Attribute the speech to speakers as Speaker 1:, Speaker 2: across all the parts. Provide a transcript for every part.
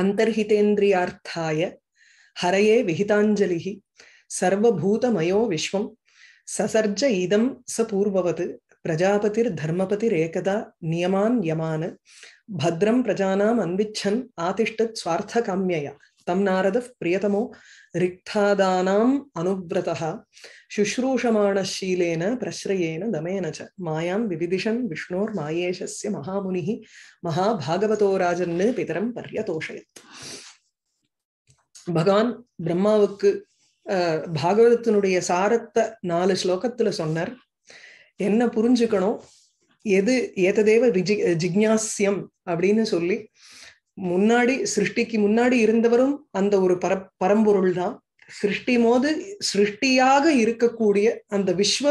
Speaker 1: अन्तर्हितेन्द्रियार्थाय हरए विहिताञ्जलिः सर्वभूतमयो विश्व ससर्ज इदं स पूर्ववत् प्रजापतिर्धर्मपतिरेकदा नियमान् यमान् भद्रं प्रजानाम् अन्विच्छन् आतिष्ठत् स्वार्थकाम्यया तं नारदः प्रियतमो रिक्थादानाम् अनुव्रतः ശുശ്രൂഷമാണ பிரசிரயேன தமேனச்ச மாயாம் விவிதிஷன் விஷ்ணோர் വിഷ്ണോർ மகாமுனி മഹാമുനി മഹാഭാഗവതോ രാജന് പിതരം பகவான் பிரம்மாவுக்கு பாகவதத்தினுடைய சாரத்தை நாலு ஸ்லோகத்துல சொன்னார் என்ன புரிஞ்சுக்கணும் எது ஏததேவ விஜி ஜிக்யாசியம் அப்படின்னு சொல்லி முன்னாடி சிருஷ்டிக்கு முன்னாடி இருந்தவரும் அந்த ஒரு பர பரம்பொருள் தான் சிருஷ்டி மோது சிருஷ்டியாக இருக்கக்கூடிய அந்த விஸ்வ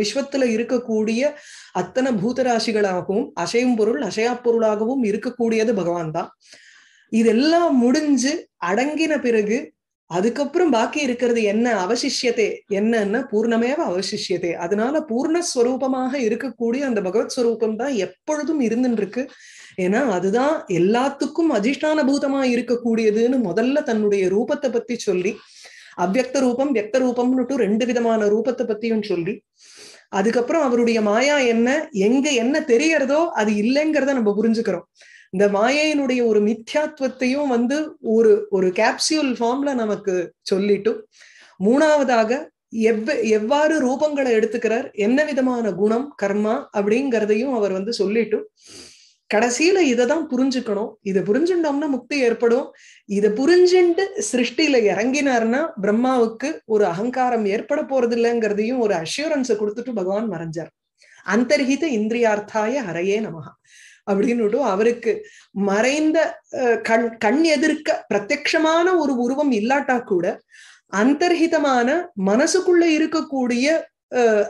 Speaker 1: விஸ்வத்துல இருக்கக்கூடிய அத்தனை பூதராசிகளாகவும் அசையும் பொருள் அசையா பொருளாகவும் இருக்கக்கூடியது பகவான் தான் இதெல்லாம் முடிஞ்சு அடங்கின பிறகு அதுக்கப்புறம் பாக்கி இருக்கிறது என்ன அவசிஷ்யத்தை என்னன்னா பூர்ணமேவ அவசிஷ்யத்தை அதனால பூர்ணஸ்வரூபமாக இருக்கக்கூடிய அந்த பகவத் ஸ்வரூபம் தான் எப்பொழுதும் இருந்துருக்கு ஏன்னா அதுதான் எல்லாத்துக்கும் அதிஷ்டான பூதமா இருக்கக்கூடியதுன்னு முதல்ல தன்னுடைய ரூபத்தை பத்தி சொல்லி அவ்வக்த ரூபம் வியக்த ரூபம்னுட்டு ரெண்டு விதமான ரூபத்தை பத்தியும் சொல்லி அதுக்கப்புறம் அவருடைய மாயா என்ன எங்க என்ன தெரியறதோ அது இல்லைங்கிறத நம்ம புரிஞ்சுக்கிறோம் இந்த மாயையினுடைய ஒரு மித்யாத்வத்தையும் வந்து ஒரு ஒரு கேப்சியூல் ஃபார்ம்ல நமக்கு சொல்லிட்டும் மூணாவதாக எவ்வ எவ்வாறு ரூபங்களை எடுத்துக்கிறார் என்ன விதமான குணம் கர்மா அப்படிங்கிறதையும் அவர் வந்து சொல்லிட்டும் கடைசியில இதை தான் புரிஞ்சுக்கணும் இதை புரிஞ்சுட்டோம்னா முக்தி ஏற்படும் இதை புரிஞ்சுட்டு சிருஷ்டியில இறங்கினார்னா பிரம்மாவுக்கு ஒரு அகங்காரம் ஏற்பட போறது இல்லைங்கிறதையும் ஒரு அஷூரன்ஸை கொடுத்துட்டு பகவான் மறைஞ்சார் அந்தர்ஹித இந்திரியார்த்தாய ஹரையே நமகா அப்படின்னு அவருக்கு மறைந்த கண் கண் எதிர்க்க பிரத்யமான ஒரு உருவம் இல்லாட்டா கூட அந்தர்ஹிதமான மனசுக்குள்ள இருக்கக்கூடிய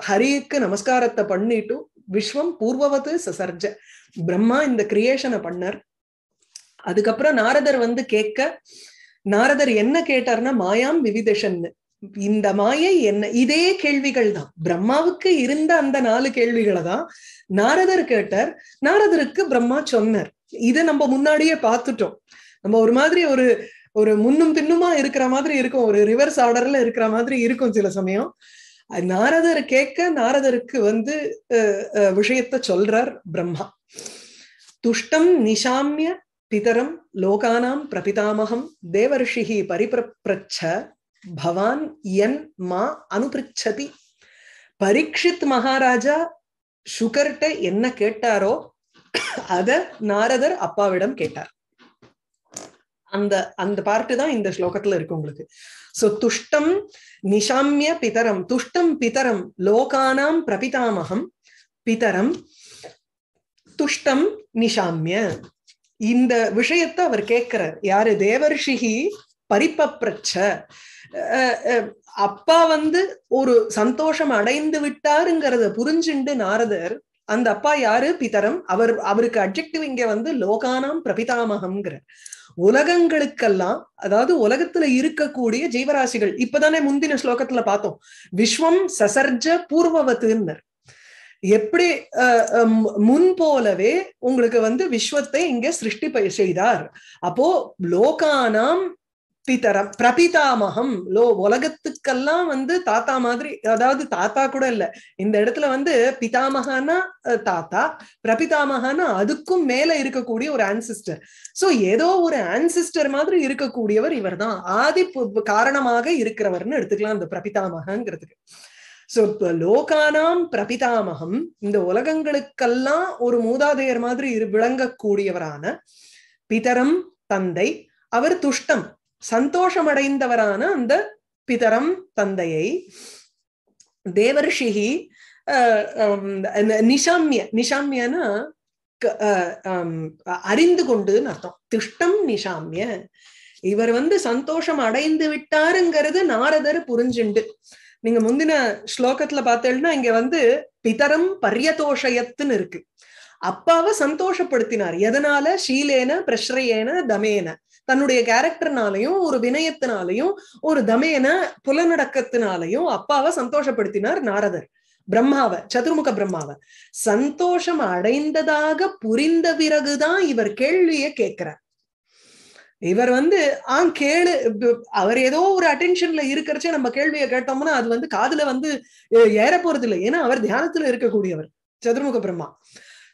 Speaker 1: ஹரிக்கு நமஸ்காரத்தை பண்ணிட்டும் விஸ்வம் பூர்வவத்து சசர்ஜ பிரம்மா இந்த கிரியேஷனை பண்ணார் அதுக்கப்புறம் நாரதர் வந்து கேட்க நாரதர் என்ன கேட்டார்னா மாயாம் விவிதேஷன்னு இந்த மாயை என்ன இதே கேள்விகள் தான் பிரம்மாவுக்கு இருந்த அந்த நாலு கேள்விகளை தான் நாரதர் கேட்டார் நாரதருக்கு பிரம்மா சொன்னார் இதை நம்ம முன்னாடியே பார்த்துட்டோம் நம்ம ஒரு மாதிரி ஒரு ஒரு முன்னும் பின்னுமா இருக்கிற மாதிரி இருக்கும் ஒரு ரிவர்ஸ் ஆர்டர்ல இருக்கிற மாதிரி இருக்கும் சில சமயம் நாரதர் கேட்க நாரதருக்கு வந்து விஷயத்த சொல்றார் பிரம்மா துஷ்டம் நிஷாமிய பிதரம் லோகானாம் பிரபிதாமகம் தேவரிஷிகி பரிபிரச்ச பவான் என் மா அனுபிரச்சதி பரீட்சித் மகாராஜா சுகர்ட்ட என்ன கேட்டாரோ அத நாரதர் அப்பாவிடம் கேட்டார் அந்த அந்த பார்ட்டு தான் இந்த ஸ்லோகத்துல இருக்கு உங்களுக்கு சோ துஷ்டம் நிஷாமிய பிதரம் துஷ்டம் பிதரம் லோகானாம் பிரபிதாமகம் பிதரம் துஷ்டம் நிஷாமிய இந்த விஷயத்தை அவர் கேட்கிறார் யாரு தேவர்ஷிகி பரிபப்ரச்ச அப்பா வந்து ஒரு சந்தோஷம் அடைந்து விட்டாருங்கிறத புரிஞ்சுண்டு நாரதர் அந்த அப்பா யாரு பிதரம் அவர் அவருக்கு அப்ஜெக்டிவ் இங்க வந்து லோகானாம் பிரபிதாமகம்ங்கிற உலகங்களுக்கெல்லாம் அதாவது உலகத்துல இருக்கக்கூடிய ஜீவராசிகள் இப்பதானே முந்தின ஸ்லோகத்துல பார்த்தோம் விஸ்வம் சசர்ஜ பூர்வவத்துன்னர் எப்படி முன் போலவே உங்களுக்கு வந்து விஸ்வத்தை இங்க சிருஷ்டி செய்தார் அப்போ லோகானாம் பிதரம் பிரபிதாமகம் லோ உலகத்துக்கெல்லாம் வந்து தாத்தா மாதிரி அதாவது தாத்தா கூட இல்ல இந்த இடத்துல வந்து பிதாமகானா தாத்தா பிரபிதாமகானா அதுக்கும் மேல இருக்கக்கூடிய ஒரு ஆன்சிஸ்டர் சோ ஏதோ ஒரு ஆன்சிஸ்டர் மாதிரி இருக்கக்கூடியவர் இவர் தான் ஆதி காரணமாக இருக்கிறவர்னு எடுத்துக்கலாம் இந்த பிரபிதாமகங்கிறதுக்கு சோ லோகானாம் பிரபிதாமகம் இந்த உலகங்களுக்கெல்லாம் ஒரு மூதாதையர் மாதிரி விளங்கக்கூடியவரான பிதரம் தந்தை அவர் துஷ்டம் சந்தோஷமடைந்தவரான அந்த பிதரம் தந்தையை தேவரிஷிகி நிஷாமிய நிஷாமியனா அறிந்து கொண்டுன்னு அர்த்தம் திஷ்டம் நிஷாமிய இவர் வந்து சந்தோஷம் அடைந்து விட்டாருங்கிறது நாரதர் புரிஞ்சுண்டு நீங்க முந்தின ஸ்லோகத்துல பார்த்தேன்னா இங்க வந்து பிதரம் பரியதோஷயத்துன்னு இருக்கு அப்பாவை சந்தோஷப்படுத்தினார் எதனால ஷீலேன பிரஷ்ரையேன தமேன தன்னுடைய கேரக்டர்னாலையும் ஒரு வினயத்தினாலையும் ஒரு தமேன புலநடக்கத்தினாலையும் அப்பாவை சந்தோஷப்படுத்தினார் நாரதர் பிரம்மாவை சதுர்முக பிரம்மாவை சந்தோஷம் அடைந்ததாக புரிந்த பிறகுதான் இவர் கேள்வியை கேட்கிறார் இவர் வந்து ஆ கேளு அவர் ஏதோ ஒரு அட்டென்ஷன்ல இருக்கிறச்சே நம்ம கேள்வியை கேட்டோம்னா அது வந்து காதுல வந்து ஏற போறது இல்லை ஏன்னா அவர் தியானத்துல இருக்கக்கூடியவர் சதுர்முக பிரம்மா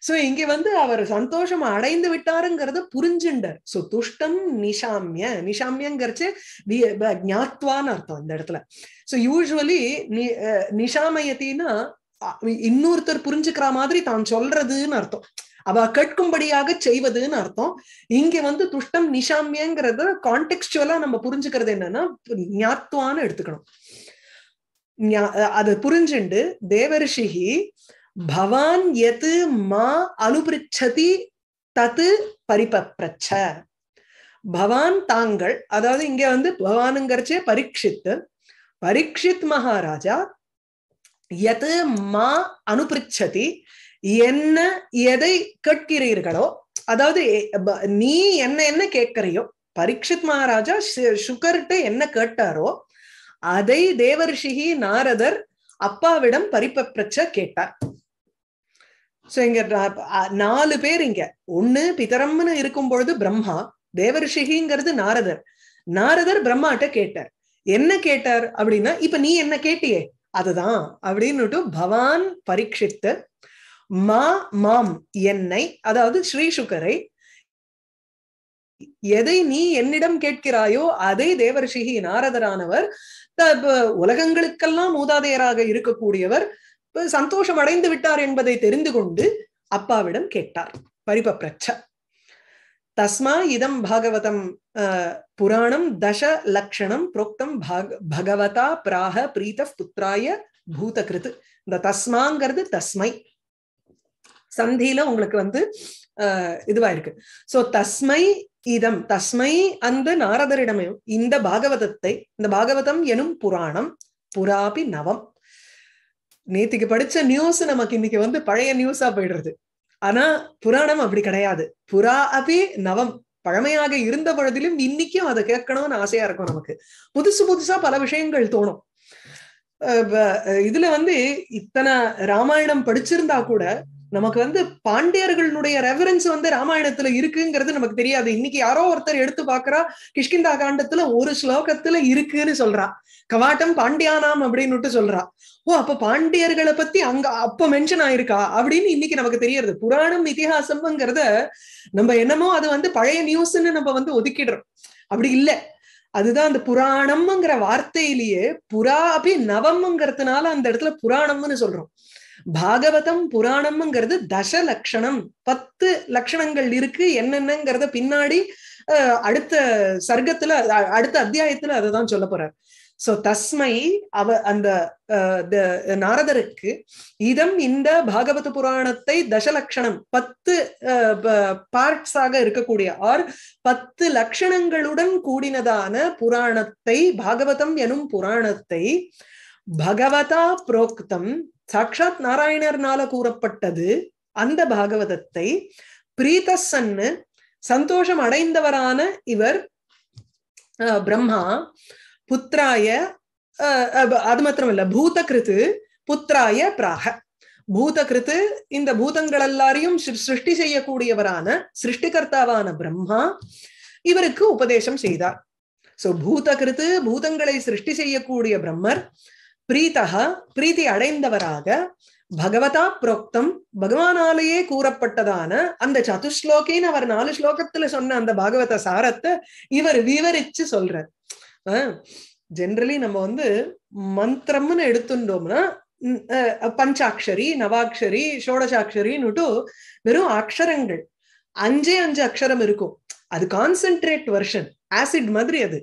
Speaker 1: சோ இங்க வந்து அவர் சந்தோஷம் அடைந்து விட்டாருங்கிறத புரிஞ்சுண்டர் சோ துஷ்டம் நிஷாமிய நிஷாமியங்கிறச்சு ஞாத்வான்னு அர்த்தம் அந்த இடத்துல சோ யூஸ்வலி நிஷாமயத்தின்னா இன்னொருத்தர் புரிஞ்சுக்கிற மாதிரி தான் சொல்றதுன்னு அர்த்தம் அவ கேட்கும்படியாக செய்வதுன்னு அர்த்தம் இங்க வந்து துஷ்டம் நிஷாமியங்கிறத கான்டெக்சுவலா நம்ம புரிஞ்சுக்கிறது என்னன்னா ஞாத்வான்னு எடுத்துக்கணும் அதை புரிஞ்சுண்டு தேவரிஷிகி பவான் எது மா அனுபிரச்சதி தத்து பரிபப்ரச்ச பவான் தாங்கள் அதாவது இங்க வந்து பவானுங்கிறச்சே பரீட்சித் பரீட்சித் மகாராஜா எது மா அனுபிரச்சதி என்ன எதை கேட்கிறீர்களோ அதாவது நீ என்ன என்ன கேட்கிறியோ பரீட்சித் மகாராஜா சுகர்கிட்ட என்ன கேட்டாரோ அதை தேவரிஷிகி நாரதர் அப்பாவிடம் பரிப்பிரச்ச கேட்டார் சோ இங்க நாலு பேர் இங்க ஒண்ணு பிதரம்னு இருக்கும் பொழுது பிரம்மா தேவரிஷிகிங்கிறது நாரதர் நாரதர் பிரம்மாட்ட கேட்டார் என்ன கேட்டார் அப்படின்னா இப்ப நீ என்ன கேட்டியே அதுதான் அப்படின்னுட்டு பவான் பரீட்சித்து மா மாம் என்னை அதாவது ஸ்ரீசுகரை எதை நீ என்னிடம் கேட்கிறாயோ அதை தேவரிஷிகி நாரதரானவர் உலகங்களுக்கெல்லாம் மூதாதையராக இருக்கக்கூடியவர் சந்தோஷம் அடைந்து விட்டார் என்பதை தெரிந்து கொண்டு அப்பாவிடம் கேட்டார் பிரச்ச தஸ்மா இதம் பாகவதம் புராணம் தச லக்ஷணம் புரோக்தம் பகவதா பிராக பிரீத புத்திராய பூதகிருத் இந்த தஸ்மாங்கிறது தஸ்மை சந்தியில உங்களுக்கு வந்து இதுவா இருக்கு சோ தஸ்மை இதம் தஸ்மை அந்த நாரதரிடமே இந்த பாகவதத்தை இந்த பாகவதம் எனும் புராணம் புராபி நவம் நேத்திக்கு படிச்ச நியூஸ் நமக்கு இன்னைக்கு வந்து பழைய நியூஸா போயிடுறது ஆனா புராணம் அப்படி கிடையாது புறா அபி நவம் பழமையாக இருந்த பொழுதிலும் இன்னைக்கும் அதை கேட்கணும்னு ஆசையா இருக்கும் நமக்கு புதுசு புதுசா பல விஷயங்கள் தோணும் இதுல வந்து இத்தனை ராமாயணம் படிச்சிருந்தா கூட நமக்கு வந்து பாண்டியர்களுடைய ரெஃபரன்ஸ் வந்து ராமாயணத்துல இருக்குங்கிறது நமக்கு தெரியாது இன்னைக்கு யாரோ ஒருத்தர் எடுத்து பாக்குறா கிஷ்கிந்தா காண்டத்துல ஒரு ஸ்லோகத்துல இருக்குன்னு சொல்றா கவாட்டம் பாண்டியானாம் அப்படின்னுட்டு சொல்றா ஓ அப்ப பாண்டியர்களை பத்தி அங்க அப்ப மென்ஷன் ஆயிருக்கா அப்படின்னு இன்னைக்கு நமக்கு தெரியறது புராணம் இதிகாசம்ங்கிறத நம்ம என்னமோ அது வந்து பழைய நியூஸ்ன்னு நம்ம வந்து ஒதுக்கிடுறோம் அப்படி இல்லை அதுதான் அந்த புராணம்ங்கிற வார்த்தையிலேயே புறா அப்படி நவம்ங்கிறதுனால அந்த இடத்துல புராணம்னு சொல்றோம் பாகவதம் புராணம்ங்கிறது தச லட்சணம் பத்து லட்சணங்கள் இருக்கு என்னென்னங்கிறத பின்னாடி அடுத்த சர்க்கத்துல அடுத்த அத்தியாயத்துல அதான் சொல்ல போறார் சோ தஸ்மை அவ அந்த நாரதருக்கு இதம் இந்த பாகவத புராணத்தை தசலக்ஷணம் பத்து பார்ட்ஸாக இருக்கக்கூடிய ஆர் பத்து லட்சணங்களுடன் கூடினதான புராணத்தை பாகவதம் எனும் புராணத்தை பகவதா புரோக்தம் சாட்சாத் நாராயணர்னால கூறப்பட்டது அந்த பாகவதத்தை பிரீதசன்னு சந்தோஷம் அடைந்தவரான இவர் பிரம்மா புத்திராய அது மாத்திரம் இல்ல பூத கிருத்து புத்திராய பிராக பூத கிருத்து இந்த பூதங்கள் எல்லாரையும் சிருஷ்டி செய்யக்கூடியவரான சிருஷ்டிகர்த்தாவான பிரம்மா இவருக்கு உபதேசம் செய்தார் சோ பூத கிருத்து பூதங்களை சிருஷ்டி செய்யக்கூடிய பிரம்மர் பிரீதக பிரீத்தி அடைந்தவராக பகவதா புரோக்தம் பகவானாலேயே கூறப்பட்டதான அந்த சதுஸ்லோகின்னு அவர் நாலு ஸ்லோகத்துல சொன்ன அந்த பாகவத சாரத்தை இவர் விவரிச்சு சொல்றார் ஜென்ரலி நம்ம வந்து மந்திரம்னு எடுத்துட்டோம்னா பஞ்சாட்சரி நவாட்சரி சோடசாட்சரின்னுட்டு வெறும் அக்ஷரங்கள் அஞ்சே அஞ்சு அக்ஷரம் இருக்கும் அது கான்சென்ட்ரேட் வெர்ஷன் ஆசிட் மாதிரி அது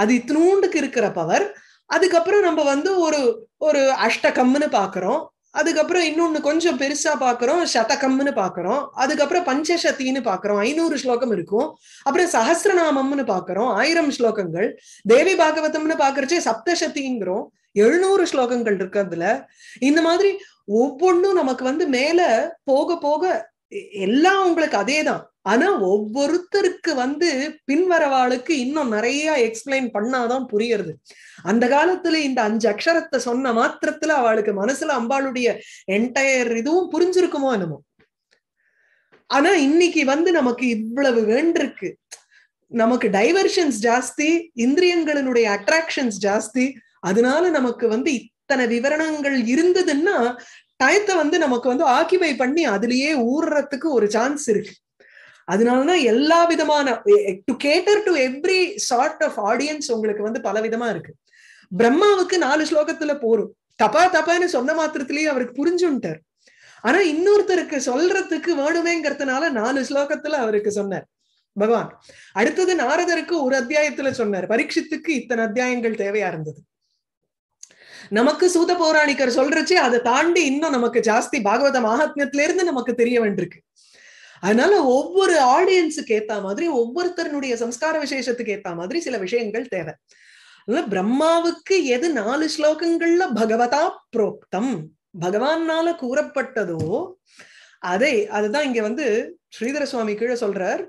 Speaker 1: அது இத்தினூண்டுக்கு இருக்கிற பவர் அதுக்கப்புறம் நம்ம வந்து ஒரு ஒரு அஷ்டகம்னு பாக்குறோம் அதுக்கப்புறம் இன்னொன்னு கொஞ்சம் பெருசா பாக்குறோம் சதகம்னு பாக்குறோம் அதுக்கப்புறம் பஞ்சசத்தின்னு பாக்குறோம் ஐநூறு ஸ்லோகம் இருக்கும் அப்புறம் சஹசிரநாமம்னு பாக்குறோம் ஆயிரம் ஸ்லோகங்கள் தேவி பாகவதம்னு பாக்குறச்சே சப்தசத்திங்கிறோம் எழுநூறு ஸ்லோகங்கள் இருக்கு அதுல இந்த மாதிரி ஒவ்வொன்றும் நமக்கு வந்து மேல போக போக எல்லாம் உங்களுக்கு அதே தான் ஆனா ஒவ்வொருத்தருக்கு வந்து பின்வரவாளுக்கு இன்னும் நிறைய எக்ஸ்பிளைன் பண்ணாதான் புரியறது அந்த காலத்துல இந்த அஞ்சு அக்ஷரத்தை சொன்ன மாத்திரத்துல அவளுக்கு மனசுல அம்பாளுடைய என்டையர் இதுவும் புரிஞ்சிருக்குமோ என்னமோ ஆனா இன்னைக்கு வந்து நமக்கு இவ்வளவு வேண்டிருக்கு நமக்கு டைவர்ஷன்ஸ் ஜாஸ்தி இந்திரியங்களினுடைய அட்ராக்ஷன்ஸ் ஜாஸ்தி அதனால நமக்கு வந்து இத்தனை விவரணங்கள் இருந்ததுன்னா டயத்தை வந்து நமக்கு வந்து ஆக்கிபை பண்ணி அதுலயே ஊறுறதுக்கு ஒரு சான்ஸ் இருக்கு அதனாலதான் எல்லா விதமான to cater to every sort of audience உங்களுக்கு வந்து பல விதமா இருக்கு பிரம்மாவுக்கு நாலு ஸ்லோகத்துல போரும் தப்பா தப்பான்னு சொன்ன மாத்திரத்திலேயே அவருக்கு புரிஞ்சுட்டார் ஆனா இன்னொருத்தருக்கு சொல்றதுக்கு வேணுமேங்கிறதுனால நாலு ஸ்லோகத்துல அவருக்கு சொன்னார் பகவான் அடுத்தது நாரதருக்கு ஒரு அத்தியாயத்துல சொன்னார் பரீட்சித்துக்கு இத்தனை அத்தியாயங்கள் தேவையா இருந்தது நமக்கு சூத பௌராணிக்கர் சொல்றச்சு அதை தாண்டி இன்னும் நமக்கு ஜாஸ்தி பாகவத மகாத்மியத்துல இருந்து நமக்கு தெரிய வேண்டியிருக்கு அதனால ஒவ்வொரு ஆடியன்ஸுக்கு ஏத்த மாதிரி ஒவ்வொருத்தருடைய சம்ஸ்கார விசேஷத்துக்கு ஏத்த மாதிரி சில விஷயங்கள் தேவை அதனால பிரம்மாவுக்கு எது நாலு ஸ்லோகங்கள்ல பகவதா புரோக்தம் பகவானால கூறப்பட்டதோ அதை அதுதான் இங்க வந்து ஸ்ரீதர சுவாமி கீழே சொல்றார்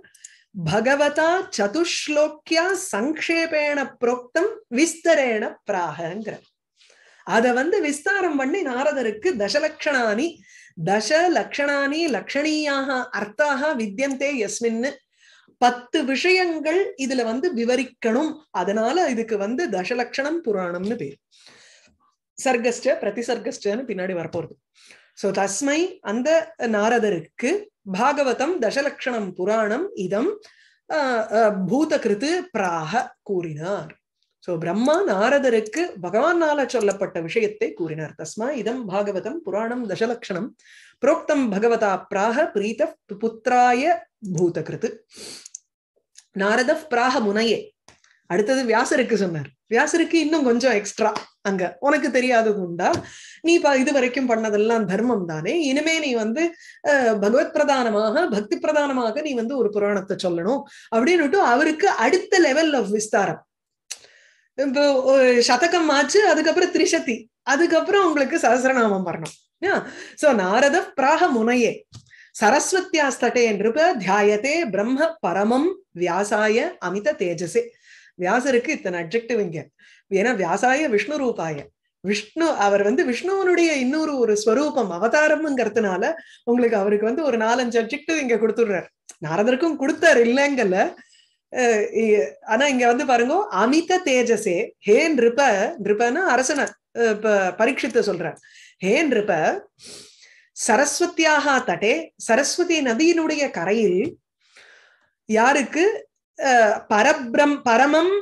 Speaker 1: பகவதா சதுஷ்லோக்கியா சங்கேபேண புரோக்தம் விஸ்தரேண பிராகங்கிற அத வந்து விஸ்தாரம் பண்ணி நாரதருக்கு தசலக்ஷணானி தச லக்ஷணானி லக்ஷணியாக அர்த்தாக வித்தியந்தே எஸ்மின்னு பத்து விஷயங்கள் இதுல வந்து விவரிக்கணும் அதனால இதுக்கு வந்து தசலக்ஷணம் புராணம்னு பேர் சர்க்கஸ்ட பிரதிசர்க்கஸ்டன்னு பின்னாடி வரப்போறது சோ தஸ்மை அந்த நாரதருக்கு பாகவதம் தசலக்ஷணம் புராணம் இதம் பூதகிருத்து பிராக கூறினார் சோ பிரம்மா நாரதருக்கு பகவானால சொல்லப்பட்ட விஷயத்தை கூறினார் தஸ்மா இதம் பாகவதம் புராணம் தசலக்ஷணம் புரோக்தம் பகவதா பிராக பிரீத புத்திராய பூதகிருத்து நாரத பிராக முனையே அடுத்தது வியாசருக்கு சொன்னார் வியாசருக்கு இன்னும் கொஞ்சம் எக்ஸ்ட்ரா அங்க உனக்கு தெரியாதது உண்டா நீ இது வரைக்கும் பண்ணதெல்லாம் தர்மம் தானே இனிமே நீ வந்து பகவத் பிரதானமாக பக்தி பிரதானமாக நீ வந்து ஒரு புராணத்தை சொல்லணும் அப்படின்னுட்டு அவருக்கு அடுத்த லெவல் ஆஃப் விஸ்தாரம் இப்போ சதகம் ஆச்சு அதுக்கப்புறம் திரிசதி அதுக்கப்புறம் உங்களுக்கு சகசிரநாமம் வரணும் சோ நாரத பிராக முனையே சரஸ்வத்தியா ஸ்தட்டே நிருப தியாயத்தே பிரம்ம பரமம் வியாசாய அமித தேஜசே வியாசருக்கு இத்தனை அப்ஜெக்டிவ் இங்க ஏன்னா வியாசாய விஷ்ணு ரூபாய விஷ்ணு அவர் வந்து விஷ்ணுவனுடைய இன்னொரு ஒரு ஸ்வரூபம் அவதாரம்ங்கிறதுனால உங்களுக்கு அவருக்கு வந்து ஒரு நாலஞ்சு அப்ஜெக்டிவ் இங்க கொடுத்துடுறாரு நாரதருக்கும் கொடுத்தாரு இல்லைங்கல்ல ஆனா இங்க வந்து பாருங்க அமித தேஜசே ஹே நிருப நிருபன்னு அரசனை பரீட்சித்த சொல்றேன் ஹே நிருப சரஸ்வத்தியாக தட்டே சரஸ்வதி நதியினுடைய கரையில் யாருக்கு பரபிரம் பரமம்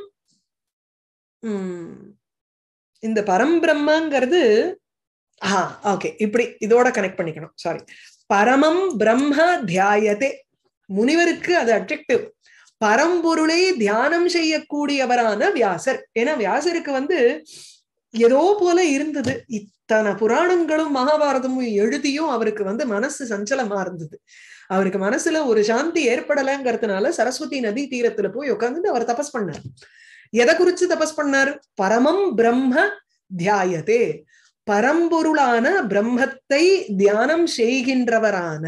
Speaker 1: இந்த பரம்பிரம்மங்கிறது ஆஹா ஓகே இப்படி இதோட கனெக்ட் பண்ணிக்கணும் சாரி பரமம் பிரம்ம தியாயதே முனிவருக்கு அது அப்ஜெக்டிவ் பரம்பொருளை தியானம் செய்யக்கூடியவரான வியாசர் ஏன்னா வியாசருக்கு வந்து ஏதோ போல இருந்தது இத்தனை புராணங்களும் மகாபாரதமும் எழுதியும் அவருக்கு வந்து மனசு சஞ்சலமா இருந்தது அவருக்கு மனசுல ஒரு சாந்தி ஏற்படலைங்கிறதுனால சரஸ்வதி நதி தீரத்துல போய் உட்காந்துட்டு அவர் தபஸ் பண்ணார் எதை குறிச்சு தபஸ் பண்ணார் பரமம் பிரம்ம தியாயதே பரம்பொருளான பிரம்மத்தை தியானம் செய்கின்றவரான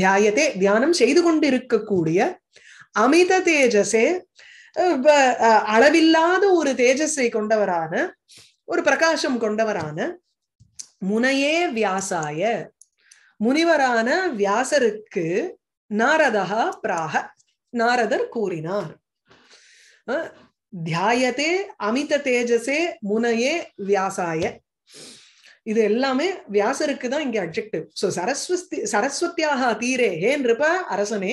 Speaker 1: தியாயத்தை தியானம் செய்து கொண்டிருக்கக்கூடிய அமித தேஜசே அளவில்லாத ஒரு தேஜஸை கொண்டவரான ஒரு பிரகாசம் கொண்டவரான முனையே வியாசாய முனிவரான வியாசருக்கு நாரதா பிராக நாரதர் கூறினார் தியாயதே அமித தேஜசே முனையே வியாசாய இது எல்லாமே வியாசருக்கு தான் இங்க அப்ஜெக்டிவ் சோ சரஸ்வதி சரஸ்வத்தியாக தீரே இருப்ப அரசனே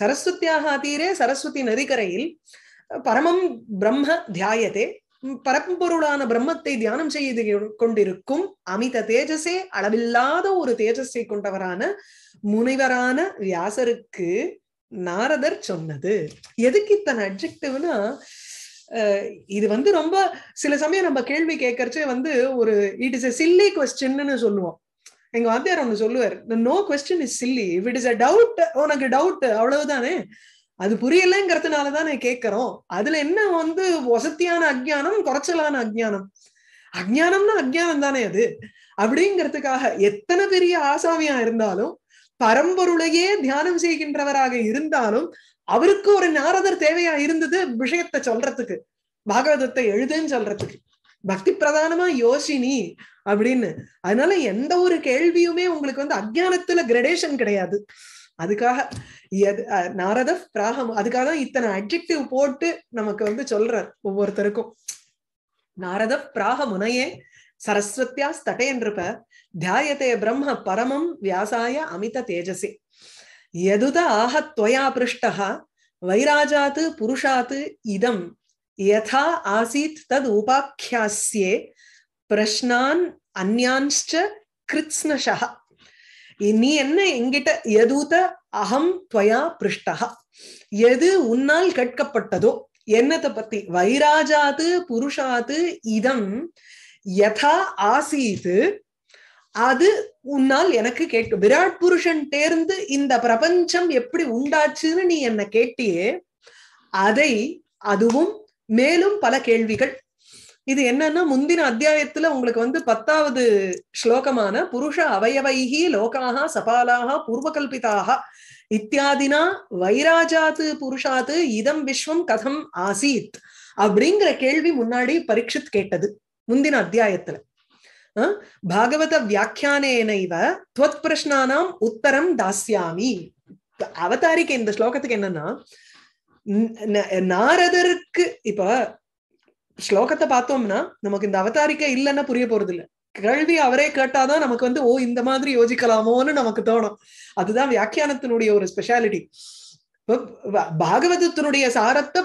Speaker 1: சரஸ்வத்தியாக தீரே சரஸ்வதி நதிக்கரையில் பரமம் பிரம்ம தியாயதே பரம்பொருளான பிரம்மத்தை தியானம் செய்து கொண்டிருக்கும் அமித தேஜஸே அளவில்லாத ஒரு தேஜஸை கொண்டவரான முனைவரான வியாசருக்கு நாரதர் சொன்னது எதுக்கு இத்தனை அப்ஜெக்டிவ்னா இது வந்து ரொம்ப சில சமயம் நம்ம கேள்வி கேட்கறச்சே வந்து ஒரு இட் இஸ் எ சில்லி கொஸ்டின்னு சொல்லுவோம் எங்க வாத்தியார் ஒண்ணு சொல்லுவார் no question is silly if it is a doubt உனக்கு டவுட் அவ்வளவுதானே அது புரியலங்கிறதுனால கேட்கறோம் கேட்கிறோம் அதுல என்ன வந்து வசத்தியான அஜ்ஞானம் குறைச்சலான அஜ்ஞானம் அஜ்ஞானம்னா அஜ்ஞானம் தானே அது அப்படிங்கிறதுக்காக எத்தனை பெரிய ஆசாமியா இருந்தாலும் பரம்பொருளையே தியானம் செய்கின்றவராக இருந்தாலும் அவருக்கு ஒரு நாரதர் தேவையா இருந்தது விஷயத்தை சொல்றதுக்கு பாகவதத்தை எழுதுன்னு சொல்றதுக்கு பக்தி பிரதானமா யோசினி அப்படின்னு அதனால எந்த ஒரு கேள்வியுமே உங்களுக்கு வந்து அஜானத்துல கிரடேஷன் கிடையாது அதுக்காக நாரத பிராகம் அதுக்காக தான் இத்தனை அட்ஜெக்டிவ் போட்டு நமக்கு வந்து சொல்றார் ஒவ்வொருத்தருக்கும் நாரத பிராக முனையே சரஸ்வத்தியா ஸ்தட்டேன்றிருப்ப தியாயத்தே பிரம்ம பரமம் வியாசாய அமித தேஜசி எதுத ஆக துவயா பிருஷ்டா வைராஜாத்து புருஷாத்து இதம் यथा आसीत् तद् उपाख्यास्ये பிரஷ்னான் அந்யான்ச்ச கிருத்ஸ்னஷா நீ என்ன எங்கிட்ட எதூத அகம் துவயா பிருஷ்டா எது உன்னால் கேட்கப்பட்டதோ என்னத்தை பத்தி வைராஜாது புருஷாது இதம் யதா ஆசீது அது உன்னால் எனக்கு கேட்டு விராட் புருஷன் தேர்ந்து இந்த பிரபஞ்சம் எப்படி உண்டாச்சுன்னு நீ என்ன கேட்டியே அதை அதுவும் மேலும் பல கேள்விகள் இது என்னன்னா முந்தின அத்தியாயத்துல உங்களுக்கு வந்து பத்தாவது ஸ்லோகமான புருஷ அவயவைகி லோகாக சபாலாக பூர்வகல்பிதாக இத்தியாதினா வைராஜாத்து புருஷாத்து இதம் விஸ்வம் கதம் ஆசீத் அப்படிங்கிற கேள்வி முன்னாடி பரீட்சித் கேட்டது முந்தின அத்தியாயத்துல பாகவத வியாக்கியானேனைவ துவத் பிரஷ்னானாம் உத்தரம் தாஸ்யாமி அவதாரிக்கு இந்த ஸ்லோகத்துக்கு என்னன்னா நாரதருக்கு இப்ப ஸ்லோகத்தை பார்த்தோம்னா நமக்கு இந்த அவதாரிக்கை இல்லைன்னா புரிய போறது இல்ல கேள்வி அவரே கேட்டாதான் நமக்கு வந்து ஓ இந்த மாதிரி யோசிக்கலாமோன்னு நமக்கு தோணும் அதுதான் வியாக்கியானத்தினுடைய ஒரு ஸ்பெஷாலிட்டி பாகவதத்தினுடைய சாரத்தை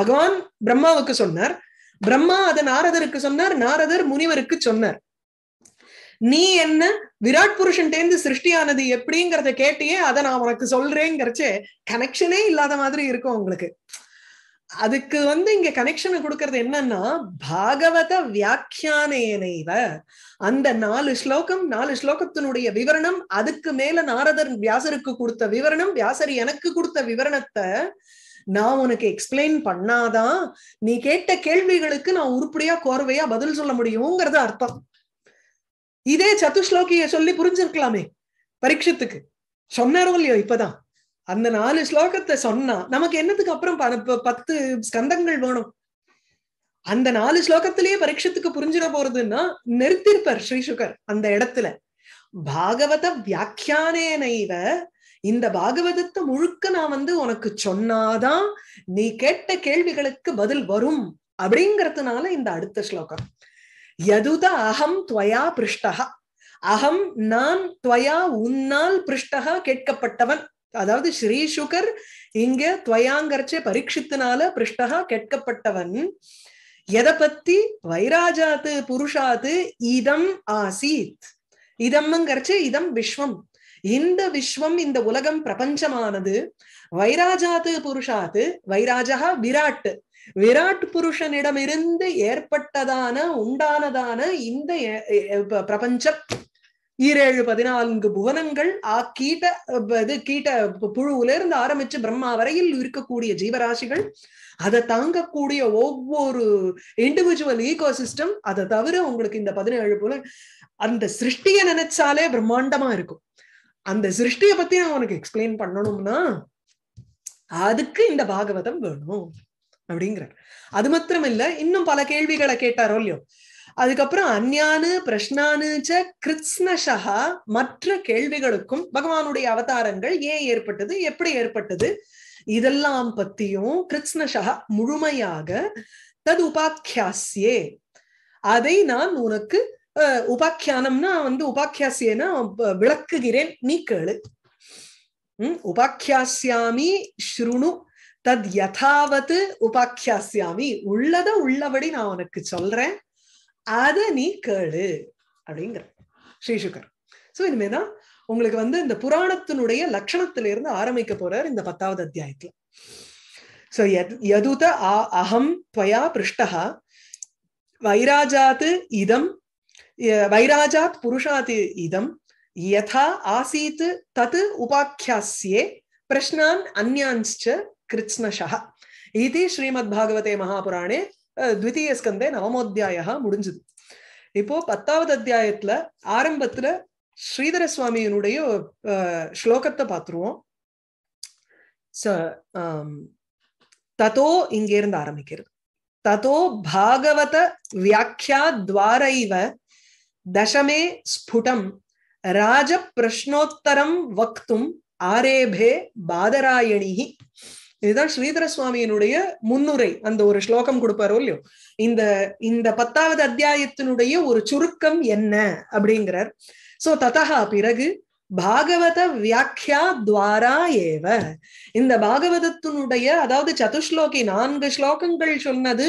Speaker 1: பகவான் பிரம்மாவுக்கு சொன்னார் பிரம்மா அதை நாரதருக்கு சொன்னார் நாரதர் முனிவருக்கு சொன்னார் நீ என்ன விராட் புருஷன்டேந்து சிருஷ்டியானது எப்படிங்கிறத கேட்டியே அதை நான் உனக்கு சொல்றேங்கிறச்சே கனெக்ஷனே இல்லாத மாதிரி இருக்கும் உங்களுக்கு அதுக்கு வந்து இங்க கனெக்ஷன் கொடுக்கறது என்னன்னா பாகவத வியாக்கியானேனைவ அந்த நாலு ஸ்லோகம் நாலு ஸ்லோகத்தினுடைய விவரணம் அதுக்கு மேல நாரதர் வியாசருக்கு கொடுத்த விவரணம் வியாசர் எனக்கு கொடுத்த விவரணத்தை நான் உனக்கு எக்ஸ்பிளைன் பண்ணாதான் நீ கேட்ட கேள்விகளுக்கு நான் உருப்படியா கோர்வையா பதில் சொல்ல முடியுங்கிறது அர்த்தம் இதே சத்துஸ்லோகிய சொல்லி புரிஞ்சிருக்கலாமே பரீட்சத்துக்கு சொன்னாரோ இல்லையோ இப்பதான் அந்த நாலு ஸ்லோகத்தை சொன்னா நமக்கு என்னத்துக்கு அப்புறம் பத்து ஸ்கந்தங்கள் வேணும் அந்த நாலு ஸ்லோகத்திலேயே பரீட்சத்துக்கு புரிஞ்சிட போறதுன்னா நிறுத்திருப்பார் ஸ்ரீசுகர் அந்த இடத்துல பாகவத வியாக்கியானேனைவ இந்த பாகவதத்தை முழுக்க நான் வந்து உனக்கு சொன்னாதான் நீ கேட்ட கேள்விகளுக்கு பதில் வரும் அப்படிங்கறதுனால இந்த அடுத்த ஸ்லோகம் யதுத அகம் துவயா பிருஷ்டா அகம் நான் துவயா உன்னால் பிருஷ்டா கேட்கப்பட்டவன் அதாவது ஸ்ரீ சுகர் இங்க துவயாங்கரச்சே பரீட்சித்தினால பிருஷ்டா கேட்கப்பட்டவன் எதை பத்தி வைராஜாத்து புருஷாத்து இதம் ஆசீத் இதம்ங்கிறச்சு இதம் விஸ்வம் இந்த விஸ்வம் இந்த உலகம் பிரபஞ்சமானது வைராஜாத்து புருஷாத்து வைராஜா விராட்டு விராட் இருந்து ஏற்பட்டதான உண்டானதான இந்த பிரபஞ்சம் ஈரேழு பதினான்கு புவனங்கள் ஆ கீட்ட இது கீட்ட புழுவுல இருந்து ஆரம்பிச்சு பிரம்மா வரையில் இருக்கக்கூடிய ஜீவராசிகள் அதை தாங்கக்கூடிய ஒவ்வொரு இண்டிவிஜுவல் ஈகோசிஸ்டம் அதை தவிர உங்களுக்கு இந்த பதினேழு புல அந்த சிருஷ்டியை நினைச்சாலே பிரம்மாண்டமா இருக்கும் அந்த சிருஷ்டியை பத்தி நான் உனக்கு எக்ஸ்பிளைன் பண்ணணும்னா அதுக்கு இந்த பாகவதம் வேணும் அப்படிங்கிறார் அது மாத்திரமில்ல இன்னும் பல கேள்விகளை கேட்டாரோ இல்லையோ அதுக்கப்புறம் அந்யானு பிரஷ்னானு கிருத்னஷா மற்ற கேள்விகளுக்கும் பகவானுடைய அவதாரங்கள் ஏன் ஏற்பட்டது எப்படி ஏற்பட்டது இதெல்லாம் பத்தியும் கிருத்னஷா முழுமையாக தது உபாக்கியாசியே அதை நான் உனக்கு உபாக்கியானம்னா வந்து உபாக்கியாசியனா விளக்குகிறேன் நீ கேளு உம் உபாக்கியாசியாமி ஸ்ருணு தத் யதாவத்து உபாக்கியாசியாமி உள்ளத உள்ளபடி நான் உனக்கு சொல்றேன் அத நீ கேளு அப்படிங்கிற ஸ்ரீசுகர் சோ இனிமேதான் உங்களுக்கு வந்து இந்த புராணத்தினுடைய இருந்து ஆரம்பிக்க போறார் இந்த பத்தாவது அத்தியாயத்துல சோ யதுத அகம் துவயா பிருஷ்டா வைராஜாத் இதம் வைராஜாத் புருஷாத் இதம் யதா ஆசீத் தத் உபாக்கியாசியே பிரஷ்னான் அந்யான்ச்ச கிருத்னஷா இது ஸ்ரீமத் பாகவதே மகாபுராணே த்விதீய ஸ்கந்தே நவமோத்தியாயா முடிஞ்சது இப்போ பத்தாவது அத்தியாயத்துல ஆரம்பத்துல ஸ்ரீதர சுவாமியினுடைய ஸ்லோகத்தை பார்த்துருவோம் ததோ இருந்து ஆரம்பிக்கிறது ததோ பாகவத வியாக்கியா துவாரைவ தசமே ஸ்புடம் ராஜ பிரஷ்னோத்தரம் வக்தும் ஆரேபே பாதராயணி இதுதான் ஸ்ரீதர சுவாமியினுடைய முன்னுரை அந்த ஒரு ஸ்லோகம் கொடுப்பாரோ இல்லையோ இந்த இந்த பத்தாவது அத்தியாயத்தினுடைய ஒரு சுருக்கம் என்ன அப்படிங்கிறார் சோ ததகா பிறகு பாகவத வியாக்கியா துவாரா ஏவ இந்த பாகவதத்தினுடைய அதாவது சதுஸ்லோகி நான்கு ஸ்லோகங்கள் சொன்னது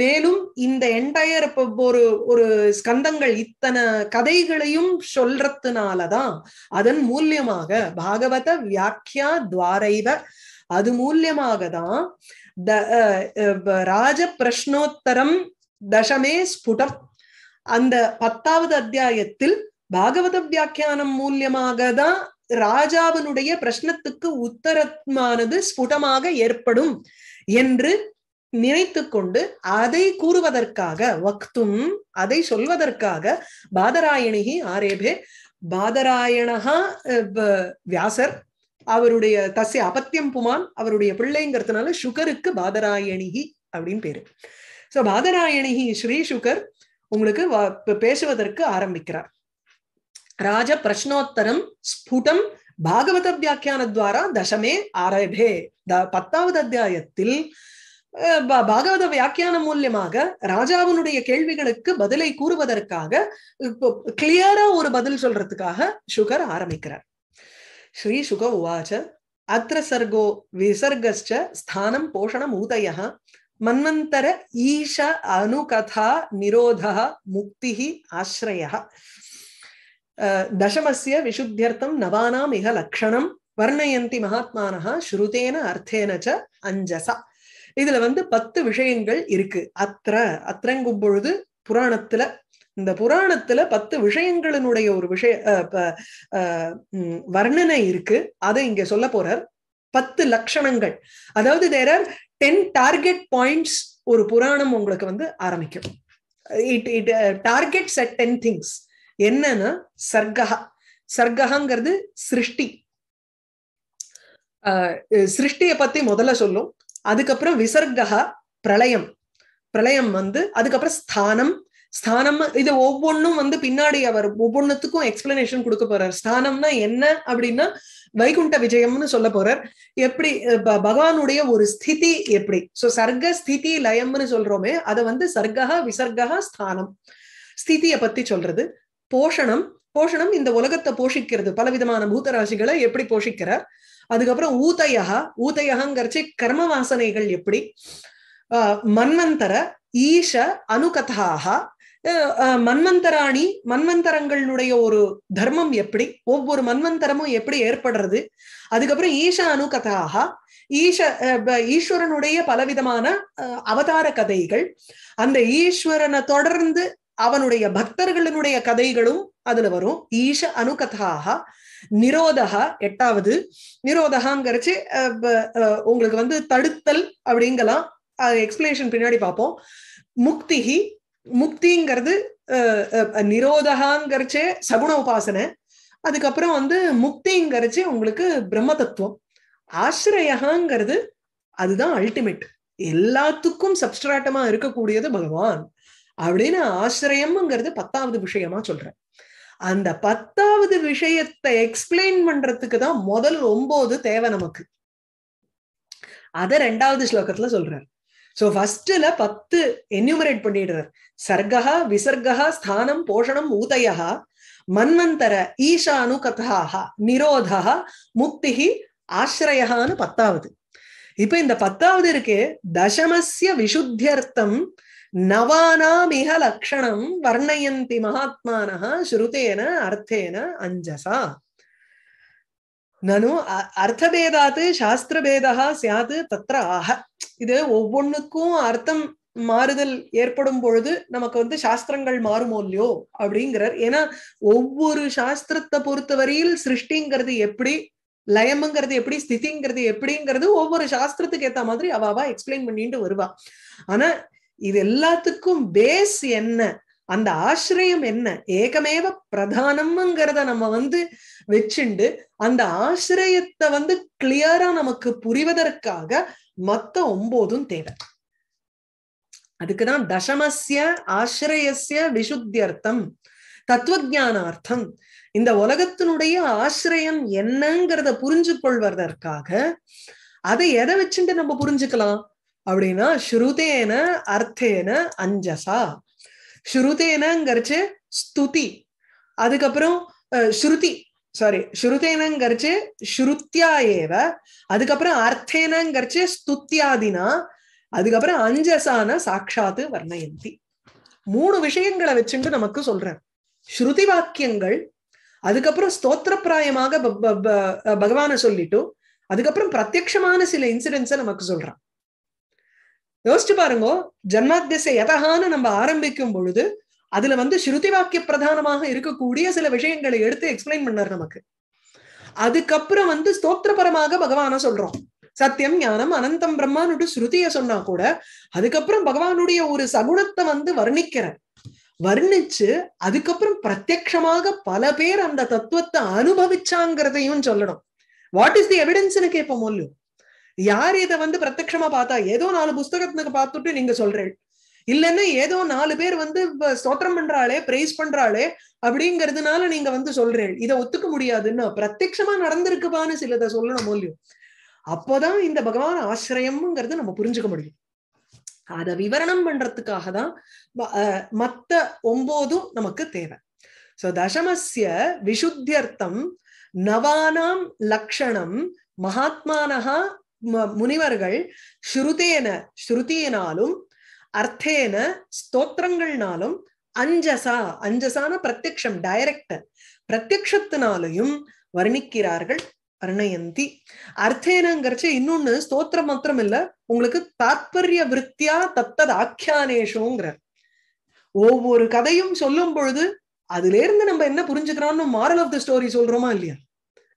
Speaker 1: மேலும் இந்த என்டையர் ஒரு ஒரு ஸ்கந்தங்கள் இத்தனை கதைகளையும் சொல்றதுனாலதான் அதன் மூலியமாக பாகவத வியாக்கியா துவாரைவ அது மூலியமாக தான் ராஜ பிரஷ்னோத்தரம் தசமே ஸ்புடம் அந்த பத்தாவது அத்தியாயத்தில் பாகவத வியாக்கியானம் மூலியமாக தான் ராஜாவினுடைய பிரஷ்னத்துக்கு உத்தரமானது ஸ்புடமாக ஏற்படும் என்று நினைத்து கொண்டு அதை கூறுவதற்காக வக்தும் அதை சொல்வதற்காக பாதராயணிகி ஆரேபே பாதராயணா வியாசர் அவருடைய தசை அபத்தியம் புமான் அவருடைய பிள்ளைங்கிறதுனால சுகருக்கு பாதராயணிகி அப்படின்னு பேரு சோ பாதராயணிகி ஸ்ரீ சுகர் உங்களுக்கு பேசுவதற்கு ஆரம்பிக்கிறார் ராஜ பிரஸ்னோத்தரம் ஸ்புடம் பாகவத வியாக்கியான துவாரா தசமே ஆரபே த பத்தாவது அத்தியாயத்தில் பாகவத வியாக்கியான மூலியமாக ராஜாவினுடைய கேள்விகளுக்கு பதிலை கூறுவதற்காக கிளியரா ஒரு பதில் சொல்றதுக்காக சுகர் ஆரம்பிக்கிறார் ஸ்ரீ சுக உவாச்ச அத்திர ஸ்தானம் போஷணம் ஊதய மன்வந்தர ஈஷ அனுகதா நிரோத முக்தி ஆசிரய தசமசிய விசுத்தியர்த்தம் நவானாம் இக லக்ஷணம் வர்ணயந்தி மகாத்மான ஸ்ருதேன அர்த்தேனச்ச அஞ்சசா இதுல வந்து பத்து விஷயங்கள் இருக்கு அத்திர அத்திரங்கும் பொழுது புராணத்துல இந்த புராணத்துல பத்து விஷயங்களினுடைய ஒரு விஷய வர்ணனை இருக்கு அதை இங்க சொல்ல போறார் பத்து லட்சணங்கள் அதாவது there are ten target points ஒரு புராணம் உங்களுக்கு வந்து ஆரம்பிக்கும் it it targets at ten things என்னன்னா சர்க்கஹா சர்க்கஹாங்கிறது சிருஷ்டி சிருஷ்டியை பத்தி முதல்ல சொல்லும் அதுக்கப்புறம் விசர்கா பிரளயம் பிரளயம் வந்து அதுக்கப்புறம் ஸ்தானம் ஸ்தானம் இது ஒவ்வொன்றும் வந்து பின்னாடி அவர் ஒவ்வொன்றுத்துக்கும் எக்ஸ்பிளனேஷன் கொடுக்க போறார் ஸ்தானம்னா என்ன அப்படின்னா வைகுண்ட விஜயம்னு சொல்ல போறார் எப்படி பகவானுடைய ஒரு ஸ்திதி எப்படி சோ சர்க்க ஸ்திதி லயம்னு சொல்றோமே அதை வந்து சர்க்கா விசர்க்கா ஸ்தானம் ஸ்திதியை பத்தி சொல்றது போஷணம் போஷணம் இந்த உலகத்தை போஷிக்கிறது பலவிதமான பூதராசிகளை எப்படி போஷிக்கிறார் அதுக்கப்புறம் ஊதையா ஊதையகங்கிறச்சு கர்ம வாசனைகள் எப்படி மன்வந்தர ஈஷ அனுகதாக மன்வந்தராணி மன்வந்தரங்களுடைய ஒரு தர்மம் எப்படி ஒவ்வொரு மன்வந்தரமும் எப்படி ஏற்படுறது அதுக்கப்புறம் ஈஷ அணுகதாக ஈஷ ஈஸ்வரனுடைய பலவிதமான அவதார கதைகள் அந்த ஈஸ்வரனை தொடர்ந்து அவனுடைய பக்தர்களினுடைய கதைகளும் அதுல வரும் ஈஷ அணுகதாக நிரோதகா எட்டாவது நிரோதகாங்கிறச்சு உங்களுக்கு வந்து தடுத்தல் அப்படிங்கலாம் எக்ஸ்பிளேஷன் பின்னாடி பார்ப்போம் முக்திஹி முக்திங்கிறது நிரோதகாங்கிறச்சே சகுண உபாசனை அதுக்கப்புறம் வந்து முக்திங்கிறச்சே உங்களுக்கு பிரம்ம தத்துவம் ஆசிரியகாங்கிறது அதுதான் அல்டிமேட் எல்லாத்துக்கும் சப்ஸ்ட்ராட்டமா இருக்கக்கூடியது பகவான் அப்படின்னு ஆசிரியம்ங்கிறது பத்தாவது விஷயமா சொல்றேன் அந்த பத்தாவது விஷயத்தை எக்ஸ்பிளைன் பண்றதுக்கு தான் முதல் ஒன்பது தேவை நமக்கு அத ரெண்டாவது ஸ்லோகத்துல சொல்றாரு சோ ஃபர்ஸ்ட்ல பத்து என்யூமரேட் பண்ணிடுறார் சர்கா விசர்கா ஸ்தானம் போஷணம் ஊதயா மன்வந்தர ஈஷானு கதாஹா நிரோதா முக்தி ஆசிரயான்னு பத்தாவது இப்ப இந்த பத்தாவது இருக்கு தசமசிய விசுத்தியர்த்தம் நவானாமிக லக்ஷணம் வர்ணயந்தி மகாத்மான ஸ்ருதேன அர்த்தேன அஞ்சசா நனு அர்த்தபேதாத்து சாஸ்திரபேதா சியாது தத்திர ஆக இது ஒவ்வொன்றுக்கும் அர்த்தம் மாறுதல் ஏற்படும் பொழுது நமக்கு வந்து சாஸ்திரங்கள் மாறுமோ இல்லையோ அப்படிங்கிறார் ஏன்னா ஒவ்வொரு சாஸ்திரத்தை பொறுத்தவரையில் சிருஷ்டிங்கிறது எப்படி லயமுங்கிறது எப்படி ஸ்திதிங்கிறது எப்படிங்கிறது ஒவ்வொரு சாஸ்திரத்துக்கு ஏத்த மாதிரி அவாவா எக்ஸ்பிளைன் பண்ணிட்டு வருவா ஆனா இது எல்லாத்துக்கும் பேஸ் என்ன அந்த ஆசிரியம் என்ன ஏகமேவ பிரதானம்ங்கிறத நம்ம வந்து வச்சுண்டு அந்த ஆசிரியத்தை வந்து கிளியரா நமக்கு புரிவதற்காக மத்த ஒன்போதும் தேவை அதுக்குதான் தசமசிய ஆசிரியசிய விசுத்தியர்த்தம் தத்துவஜானார்த்தம் இந்த உலகத்தினுடைய ஆசிரியம் என்னங்கிறத புரிஞ்சு கொள்வதற்காக அதை எதை வச்சுட்டு நம்ம புரிஞ்சுக்கலாம் அப்படின்னா ஸ்ருதேன அர்த்தேன அஞ்சசா ஸ்ருதேனங்கிறச்சு ஸ்துதி அதுக்கப்புறம் ஸ்ருதி சாரி ஸ்ருதேனங்கரிச்சு ஸ்ருத்தியா ஏவ அதுக்கப்புறம் அர்த்தேனங்கரிச்சு ஸ்துத்தியாதினா அதுக்கப்புறம் அஞ்சசான சாட்சாத்து வர்ணயந்தி மூணு விஷயங்களை வச்சுட்டு நமக்கு சொல்றேன் ஸ்ருதி வாக்கியங்கள் அதுக்கப்புறம் ஸ்தோத்திரப்பிராயமாக பகவான சொல்லிட்டு அதுக்கப்புறம் பிரத்யமான சில இன்சிடென்ட்ஸ நமக்கு சொல்றான் யோசிச்சு பாருங்க ஜன்மாத்தியசை எதகான நம்ம ஆரம்பிக்கும் பொழுது அதுல வந்து ஸ்ருதி வாக்கிய பிரதானமாக இருக்கக்கூடிய சில விஷயங்களை எடுத்து எக்ஸ்பிளைன் பண்ணார் நமக்கு அதுக்கப்புறம் வந்து ஸ்தோத்திரபரமாக பகவான சொல்றோம் சத்தியம் ஞானம் அனந்தம் பிரம்மானுடைய ஸ்ருதிய சொன்னா கூட அதுக்கப்புறம் பகவானுடைய ஒரு சகுணத்தை வந்து வர்ணிக்கிற வர்ணிச்சு அதுக்கப்புறம் பிரத்யக்ஷமாக பல பேர் அந்த தத்துவத்தை அனுபவிச்சாங்கிறதையும் சொல்லணும் வாட் இஸ் தி எவிடன்ஸ்னு கேட்போம் ஒல்லும் யார் இதை வந்து பிரத்யமா பார்த்தா ஏதோ நாலு புஸ்தகத்துக்கு பார்த்துட்டு நீங்க சொல்றேன் இல்லைன்னா ஏதோ நாலு பேர் வந்து ஸ்தோத்திரம் பண்றாளே பிரைஸ் பண்றாளே அப்படிங்கிறதுனால நீங்க வந்து சொல்றேன் இதை ஒத்துக்க முடியாதுன்னு பிரத்யமா நடந்திருக்குப்பான்னு சிலதை சொல்லணும் மூலியம் அப்போதான் இந்த பகவான் ஆசிரியம்ங்கிறது நம்ம புரிஞ்சுக்க முடியும் அதை விவரணம் பண்றதுக்காக தான் மத்த ஒன்போதும் நமக்கு தேவை சோ தசமசிய விஷுத்தியர்த்தம் நவானாம் லக்ஷணம் மகாத்மானகா முனிவர்கள் ஸ்ருதேன ஸ்ருதியினாலும் அர்த்தேன ஸ்தோத்திரங்கள்னாலும் அஞ்சசா அஞ்சசான பிரத்யக்ஷம் டைரக்ட் பிரத்யக்ஷத்தினாலையும் வர்ணிக்கிறார்கள் வர்ணயந்தி அர்த்தேனங்கிறச்ச இன்னொன்னு ஸ்தோத்திரம் மாத்திரம் இல்ல உங்களுக்கு தாத்பரிய விருத்தியா தத்தது ஆக்கியானேஷோங்கிற ஒவ்வொரு கதையும் சொல்லும் பொழுது அதுல இருந்து நம்ம என்ன புரிஞ்சுக்கிறோம்னு மாரல் ஆஃப் த ஸ்டோரி சொல்றோமா இல்லையா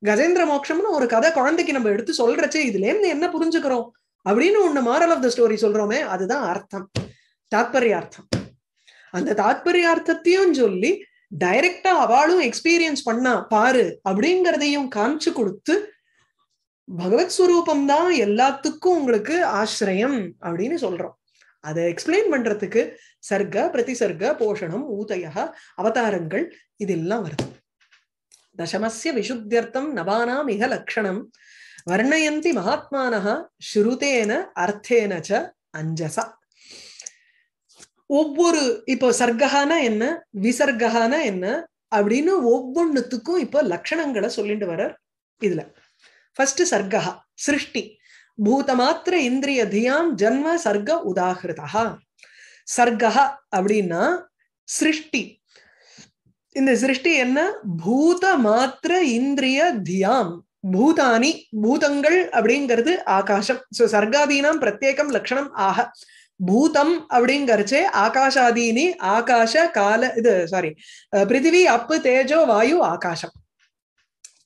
Speaker 1: கஜேந்திர மோட்சம்னு ஒரு கதை குழந்தைக்கு நம்ம எடுத்து சொல்றச்சே இதுல இருந்து என்ன புரிஞ்சுக்கிறோம் அப்படின்னு ஒண்ணு மாரல் ஆஃப் த ஸ்டோரி சொல்றோமே அதுதான் அர்த்தம் அர்த்தம் அந்த அர்த்தத்தையும் சொல்லி டைரக்டா அவளும் எக்ஸ்பீரியன்ஸ் பண்ணா பாரு அப்படிங்கிறதையும் காமிச்சு கொடுத்து பகவத் ஸ்வரூபம் தான் எல்லாத்துக்கும் உங்களுக்கு ஆசிரியம் அப்படின்னு சொல்றோம் அதை எக்ஸ்பிளைன் பண்றதுக்கு சர்க்க பிரதிசர்க்க போஷணம் ஊதைய அவதாரங்கள் இதெல்லாம் வருது தசமசிய விசுத்தியர்த்தம் நவானாம் மிக லட்சணம் வர்ணயந்தி மகாத்மானஹா ஸ்ருதேன அர்த்தேன ச அஞ்சசா ஒவ்வொரு இப்போ சர்க்ககானா என்ன விசர்க்ககானா என்ன அப்படின்னு ஒவ்வொன்னுத்துக்கும் இப்போ லட்சணங்களை சொல்லிட்டு வர்றார் இதுல ஃபர்ஸ்ட் சர்க்கா சிருஷ்டி பூதமாத்திர இந்திரிய தியாம் ஜன்ம சர்க்க உதாகிருதா சர்க்கா அப்படின்னா சிருஷ்டி இந்த சிருஷ்டி என்ன பூத மாத்திர இந்திரிய தியாம் பூதானி பூதங்கள் அப்படிங்கிறது ஆகாசம் சோ சர்க்காதீனாம் பிரத்யேகம் லட்சணம் ஆக பூதம் அப்படிங்கறச்சே ஆகாஷாதீனி ஆகாஷ கால இது சாரி பிருத்திவி அப்பு தேஜோ வாயு ஆகாஷம்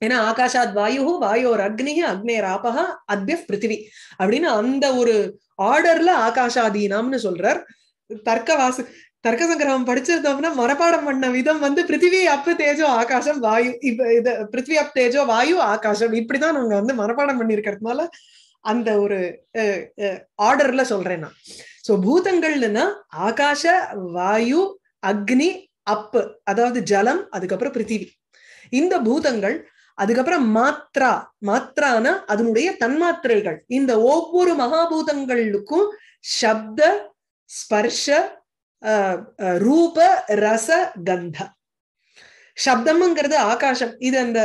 Speaker 1: ஏன்னா ஆகாஷாத் வாயு வாயோர் அக்னி அக்னே ஆபகா அத்ய பிருத்திவி அப்படின்னு அந்த ஒரு ஆர்டர்ல ஆகாஷாதீனாம்னு சொல்றார் தர்க்கவாசு தர்க்க சங்கிரகம் படிச்சிருந்தோம்னா மரபாடம் பண்ண விதம் வந்து பிருத்திவி அப்பு தேஜோ ஆகாசம் வாயு இப்ப இது பிருத்திவி அப் தேஜோ வாயு ஆகாசம் இப்படிதான் நாங்க வந்து மரபாடம் பண்ணிருக்கிறதுனால அந்த ஒரு ஆர்டர்ல சொல்றேன் நான் சோ பூதங்கள்னா ஆகாஷ வாயு அக்னி அப்பு அதாவது ஜலம் அதுக்கப்புறம் பிருத்திவி இந்த பூதங்கள் அதுக்கப்புறம் மாத்ரா மாத்ரான அதனுடைய தன்மாத்திரைகள் இந்த ஒவ்வொரு மகாபூதங்களுக்கும் சப்த ஸ்பர்ஷ ரூப ரச கந்த சப்தம்ங்கிறது ஆகாசம் இது அந்த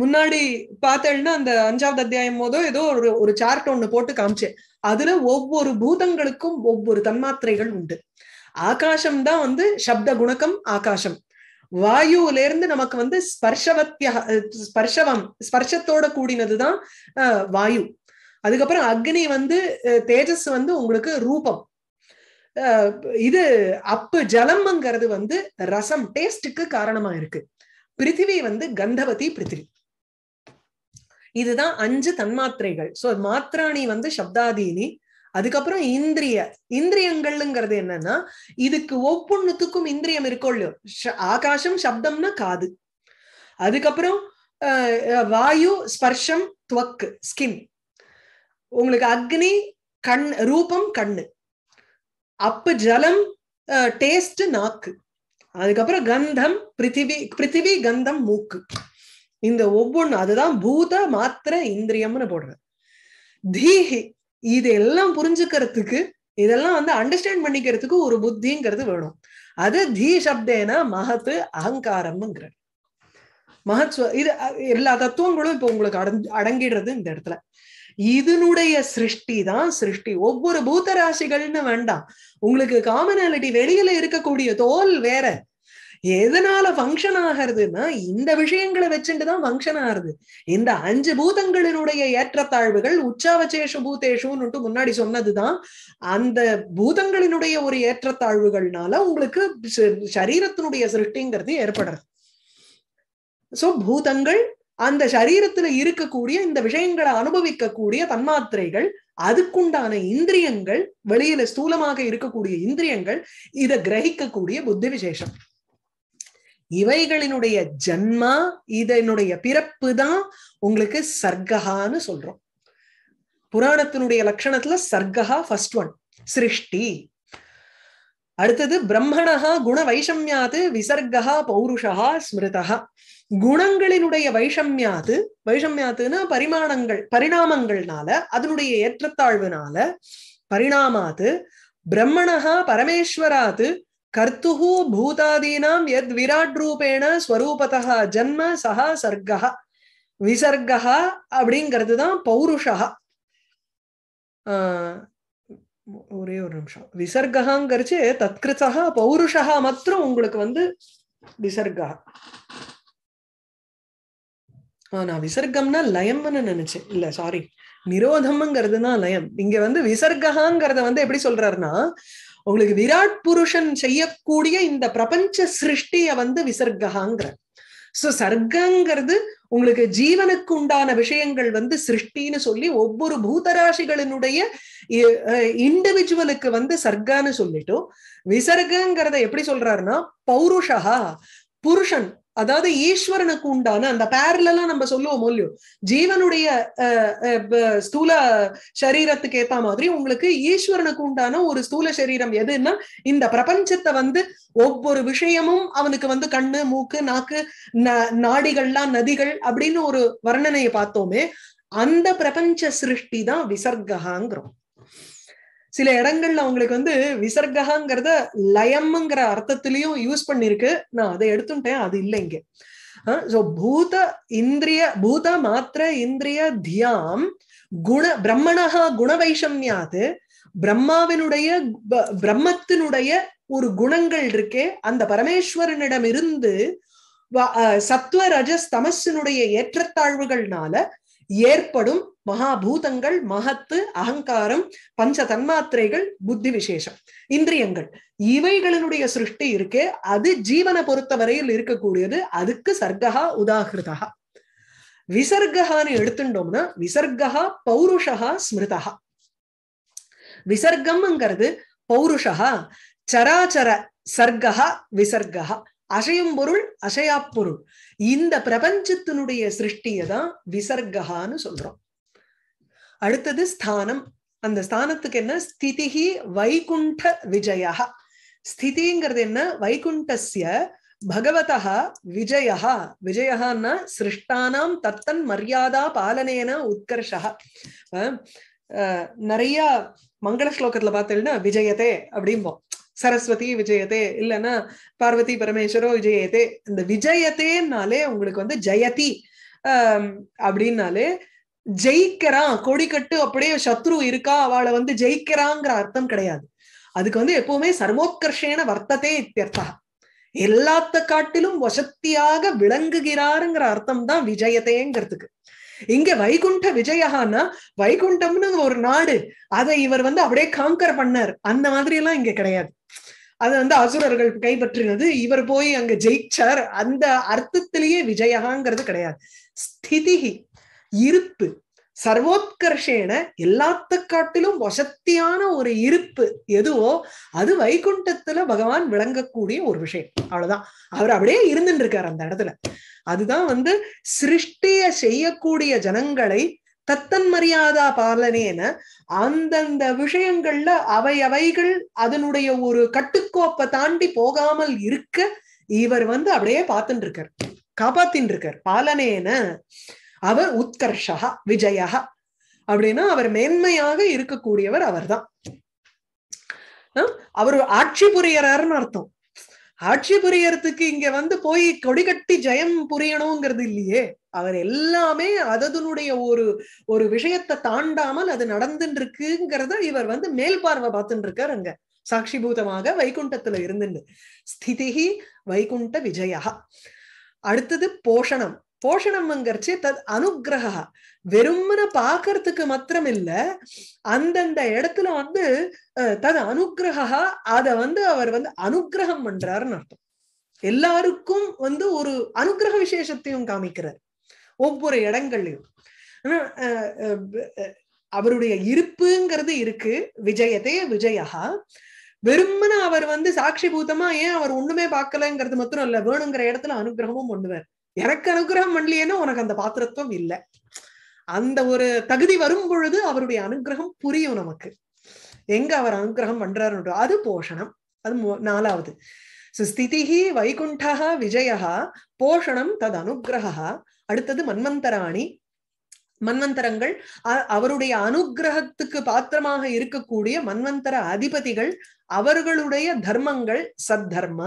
Speaker 1: முன்னாடி பார்த்தேன்னா அந்த அஞ்சாவது அத்தியாயம் போதோ ஏதோ ஒரு ஒரு சார்ட் ஒண்ணு போட்டு காமிச்சேன் அதுல ஒவ்வொரு பூதங்களுக்கும் ஒவ்வொரு தன்மாத்திரைகள் உண்டு ஆகாசம் தான் வந்து சப்த குணக்கம் ஆகாசம் வாயுல இருந்து நமக்கு வந்து ஸ்பர்ஷவத்திய ஸ்பர்ஷவம் ஸ்பர்ஷத்தோட கூடினதுதான் வாயு அதுக்கப்புறம் அக்னி வந்து தேஜஸ் வந்து உங்களுக்கு ரூபம் இது அப்ப ஜலம்ங்கிறது வந்து ரசம் டேஸ்டுக்கு காரணமா இருக்கு பிருத்திவி வந்து கந்தவதி பிருத்திவி இதுதான் அஞ்சு தன்மாத்திரைகள் சோ மாத்ராணி வந்து சப்தாதீனி அதுக்கப்புறம் இந்திரிய இந்திரியங்கள்ங்கிறது என்னன்னா இதுக்கு ஒவ்வொன்னுத்துக்கும் இந்திரியம் இருக்கோ இல்லையோ ஆகாசம் சப்தம்னா காது அதுக்கப்புறம் வாயு ஸ்பர்ஷம் துவக்கு ஸ்கின் உங்களுக்கு அக்னி கண் ரூபம் கண்ணு அப்பு ஜலம் டேஸ்ட் நாக்கு அதுக்கப்புறம் கந்தம் பிருத்திவி பிருத்திவி கந்தம் மூக்கு இந்த ஒவ்வொன்னு அதுதான் பூத மாத்திர இந்திரியம்னு போடுறது தீஹி இதெல்லாம் புரிஞ்சுக்கிறதுக்கு இதெல்லாம் வந்து அண்டர்ஸ்டாண்ட் பண்ணிக்கிறதுக்கு ஒரு புத்திங்கிறது வேணும் அது தீ சப்தேனா மகத்து அகங்காரம்ங்கிறது மகத்துவ இது எல்லா தத்துவங்களும் இப்போ உங்களுக்கு அடங் அடங்கிடுறது இந்த இடத்துல இதனுடைய சிருஷ்டி தான் சிருஷ்டி ஒவ்வொரு பூத்த ராசிகள்னு வேண்டாம் உங்களுக்கு காமனாலிட்டி வெளியில இருக்கக்கூடிய தோல் வேற எதனால ஃபங்க்ஷன் ஆகிறதுன்னா இந்த விஷயங்களை வச்சுட்டுதான் ஃபங்க்ஷன் ஆகுது இந்த அஞ்சு பூதங்களினுடைய ஏற்றத்தாழ்வுகள் உச்சாவச்சேஷ பூதேஷுன்னுட்டு முன்னாடி சொன்னதுதான் அந்த பூதங்களினுடைய ஒரு ஏற்றத்தாழ்வுகள்னால உங்களுக்கு சரீரத்தினுடைய சிருஷ்டிங்கிறது ஏற்படுறது சோ பூதங்கள் அந்த சரீரத்துல இருக்கக்கூடிய இந்த விஷயங்களை அனுபவிக்கக்கூடிய தன்மாத்திரைகள் அதுக்குண்டான இந்திரியங்கள் வெளியில ஸ்தூலமாக இருக்கக்கூடிய இந்திரியங்கள் இதை கிரகிக்கக்கூடிய புத்தி விசேஷம் இவைகளினுடைய ஜன்மா இதனுடைய பிறப்பு தான் உங்களுக்கு சர்க்கஹான்னு சொல்றோம் புராணத்தினுடைய லட்சணத்துல சர்க்கா ஃபர்ஸ்ட் ஒன் சிருஷ்டி அடுத்தது பிரம்மணா குண வைஷம்யாது விசர்கா பௌருஷா ஸ்மிருதா குணங்களினுடைய வைஷம்யாது வைஷம்யாத்துன்னா பரிமாணங்கள் பரிணாமங்கள்னால அதனுடைய ஏற்றத்தாழ்வுனால பரிணாமாது பிரம்மணா பரமேஸ்வராது கர்த்துஹு பூதாதீனாம் எத் விராட் ரூபேண ஸ்வரூபதா ஜன்ம சகா சர்க்கா விசர்கா அப்படிங்கிறது தான் பௌருஷா ஒரே ஒரு நிமிஷம் விசர்காங்கிறச்சு தத்கிருத்தா பௌருஷா மாத்திரம் உங்களுக்கு வந்து விசர்கா நான் விசர்க்கம்னா லயம்னு நினைச்சேன் இல்ல சாரி நிரோதம்ங்கிறது தான் லயம் இங்க வந்து விசர்கிறத வந்து எப்படி சொல்றாருன்னா உங்களுக்கு விராட் புருஷன் செய்யக்கூடிய இந்த பிரபஞ்ச சிருஷ்டிய வந்து விசர்க்காங்கிற சோ சர்க்கங்கிறது உங்களுக்கு ஜீவனுக்கு உண்டான விஷயங்கள் வந்து சிருஷ்டின்னு சொல்லி ஒவ்வொரு பூதராசிகளினுடைய இண்டிவிஜுவலுக்கு வந்து சர்க்கான்னு சொல்லிட்டோம் விசர்கிறத எப்படி சொல்றாருன்னா பௌருஷா புருஷன் அதாவது ஈஸ்வரனுக்கு உண்டான அந்த பேரலாம் நம்ம சொல்லுவோம் இல்லையோ ஜீவனுடைய ஸ்தூல சரீரத்துக்கு ஏத்த மாதிரி உங்களுக்கு ஈஸ்வரனுக்கு உண்டான ஒரு ஸ்தூல சரீரம் எதுன்னா இந்த பிரபஞ்சத்தை வந்து ஒவ்வொரு விஷயமும் அவனுக்கு வந்து கண்ணு மூக்கு நாக்கு ந நாடிகள்லாம் நதிகள் அப்படின்னு ஒரு வர்ணனையை பார்த்தோமே அந்த பிரபஞ்ச சிருஷ்டி தான் விசர்காங்கிறோம் சில இடங்கள்ல அவங்களுக்கு வந்து விசர்கிறத லயம்ங்கிற அர்த்தத்திலையும் யூஸ் பண்ணிருக்கு நான் அதை எடுத்துட்டேன் அது இல்லை இங்க பூத இந்திரிய பூத மாத்திர இந்திரிய தியாம் குண குண வைஷம்யாது பிரம்மாவினுடைய பிரம்மத்தினுடைய ஒரு குணங்கள் இருக்கே அந்த பரமேஸ்வரனிடம் இருந்து சத்வ ரஜஸ் தமசினுடைய ஏற்றத்தாழ்வுகள்னால ஏற்படும் மகாபூதங்கள் மகத்து அகங்காரம் பஞ்ச தன்மாத்திரைகள் புத்தி விசேஷம் இந்திரியங்கள் இவைகளினுடைய சிருஷ்டி இருக்கே அது ஜீவனை பொறுத்தவரையில் இருக்கக்கூடியது அதுக்கு சர்க்கா உதாகிருதா விசர்கஹான்னு எடுத்துட்டோம்னா விசர்கா பௌருஷா ஸ்மிருதா விசர்க்கம்ங்கிறது பௌருஷா சராச்சர சர்க்கா விசர்கா அசையும் பொருள் அசையா பொருள் இந்த பிரபஞ்சத்தினுடைய சிருஷ்டியை தான் விசர்கான்னு சொல்றோம் அடுத்தது ஸ்தானம் அந்த ஸ்தானத்துக்கு என்ன ஸ்திதிஹி வைகுண்ட விஜயா ஸ்திதிங்கிறது என்ன வைகுண்டசிய பகவதா விஜயா விஜயான்னா சிருஷ்டானாம் தத்தன் மரியாதா பாலனேன உத்கர்ஷா நிறைய மங்கள ஸ்லோகத்துல பார்த்தீங்கன்னா விஜயதே அப்படிம்போம் சரஸ்வதி விஜயதே இல்லைன்னா பார்வதி பரமேஸ்வரோ விஜயதே இந்த விஜயதேனாலே உங்களுக்கு வந்து ஜெயதி அப்படின்னாலே ஜெயிக்கிறான் கொடிக்கட்டு அப்படியே சத்ரு இருக்கா அவளை வந்து ஜெயிக்கிறாங்கிற அர்த்தம் கிடையாது அதுக்கு வந்து எப்பவுமே சர்வோத்கர்ஷேன வர்த்ததே இத்தியர்த்தா எல்லாத்த காட்டிலும் வசத்தியாக விளங்குகிறாருங்கிற அர்த்தம் தான் விஜயத்தேங்கிறதுக்கு இங்க வைகுண்ட விஜயகான்னா வைகுண்டம்னு ஒரு நாடு அதை இவர் வந்து அப்படியே காங்கர் பண்ணார் அந்த மாதிரி எல்லாம் இங்க கிடையாது அது வந்து அசுரர்கள் கைப்பற்றினது இவர் போய் அங்க ஜெயிச்சார் அந்த அர்த்தத்திலேயே விஜயகாங்கிறது கிடையாது ஸ்திதிஹி இருப்பு சர்வோத்கர்ஷேன எல்லாத்த காட்டிலும் வசத்தியான ஒரு இருப்பு எதுவோ அது வைகுண்டத்துல பகவான் விளங்கக்கூடிய ஒரு விஷயம் அவ்வளவுதான் அவர் அப்படியே இருந்துட்டு இருக்கார் அந்த இடத்துல அதுதான் வந்து சிருஷ்டிய செய்யக்கூடிய ஜனங்களை தத்தன் மரியாதா பாலனேன அந்தந்த விஷயங்கள்ல அவை அவைகள் அதனுடைய ஒரு கட்டுக்கோப்பை தாண்டி போகாமல் இருக்க இவர் வந்து அப்படியே பார்த்துட்டு இருக்கார் காப்பாத்தின் இருக்கார் பாலனேன அவர் உத்கர்ஷா விஜயா அப்படின்னா அவர் மேன்மையாக இருக்கக்கூடியவர் அவர்தான் அவர் ஆட்சி புரியறாருன்னு அர்த்தம் ஆட்சி புரியறதுக்கு இங்க வந்து போய் கொடி கட்டி ஜெயம் புரியணுங்கிறது இல்லையே அவர் எல்லாமே அதனுடைய ஒரு ஒரு விஷயத்தை தாண்டாமல் அது நடந்துட்டு இருக்குங்கிறத இவர் வந்து மேல் பார்வை பார்த்துட்டு இருக்காரு அங்க சாட்சிபூதமாக வைகுண்டத்துல இருந்துட்டு ஸ்திதிகி வைகுண்ட விஜயா அடுத்தது போஷணம் போஷணம் வங்கர்ச்சி தத் அனுகிரகா வெறும்ன பாக்குறதுக்கு மாத்திரம் இல்ல அந்தந்த இடத்துல வந்து தத் அனுகிரகா அத வந்து அவர் வந்து அனுகிரகம் பண்றாருன்னு அர்த்தம் எல்லாருக்கும் வந்து ஒரு அனுகிரக விசேஷத்தையும் காமிக்கிறார் ஒவ்வொரு இடங்கள்லயும் அவருடைய இருப்புங்கிறது இருக்கு விஜயதே விஜயா வெறுமன அவர் வந்து சாட்சி பூத்தமா ஏன் அவர் ஒண்ணுமே பார்க்கலங்கிறது மட்டும் இல்ல வேணுங்கிற இடத்துல அனுகிரகமும் பண்ணுவார் எனக்கு அனுகிரகம் பண்ணலையேன்னா உனக்கு அந்த பாத்திரத்துவம் இல்லை அந்த ஒரு தகுதி வரும் பொழுது அவருடைய அனுகிரகம் புரியும் நமக்கு எங்க அவர் அனுகிரகம் பண்றாருன்ற அது போஷணம் அது நாலாவது ஸ்திதிஹி வைகுண்டா விஜயா போஷணம் தது அனுகிரகா அடுத்தது மன்வந்தராணி மன்வந்தரங்கள் அவருடைய அனுகிரகத்துக்கு பாத்திரமாக இருக்கக்கூடிய மன்வந்தர அதிபதிகள் அவர்களுடைய தர்மங்கள் சத்தர்ம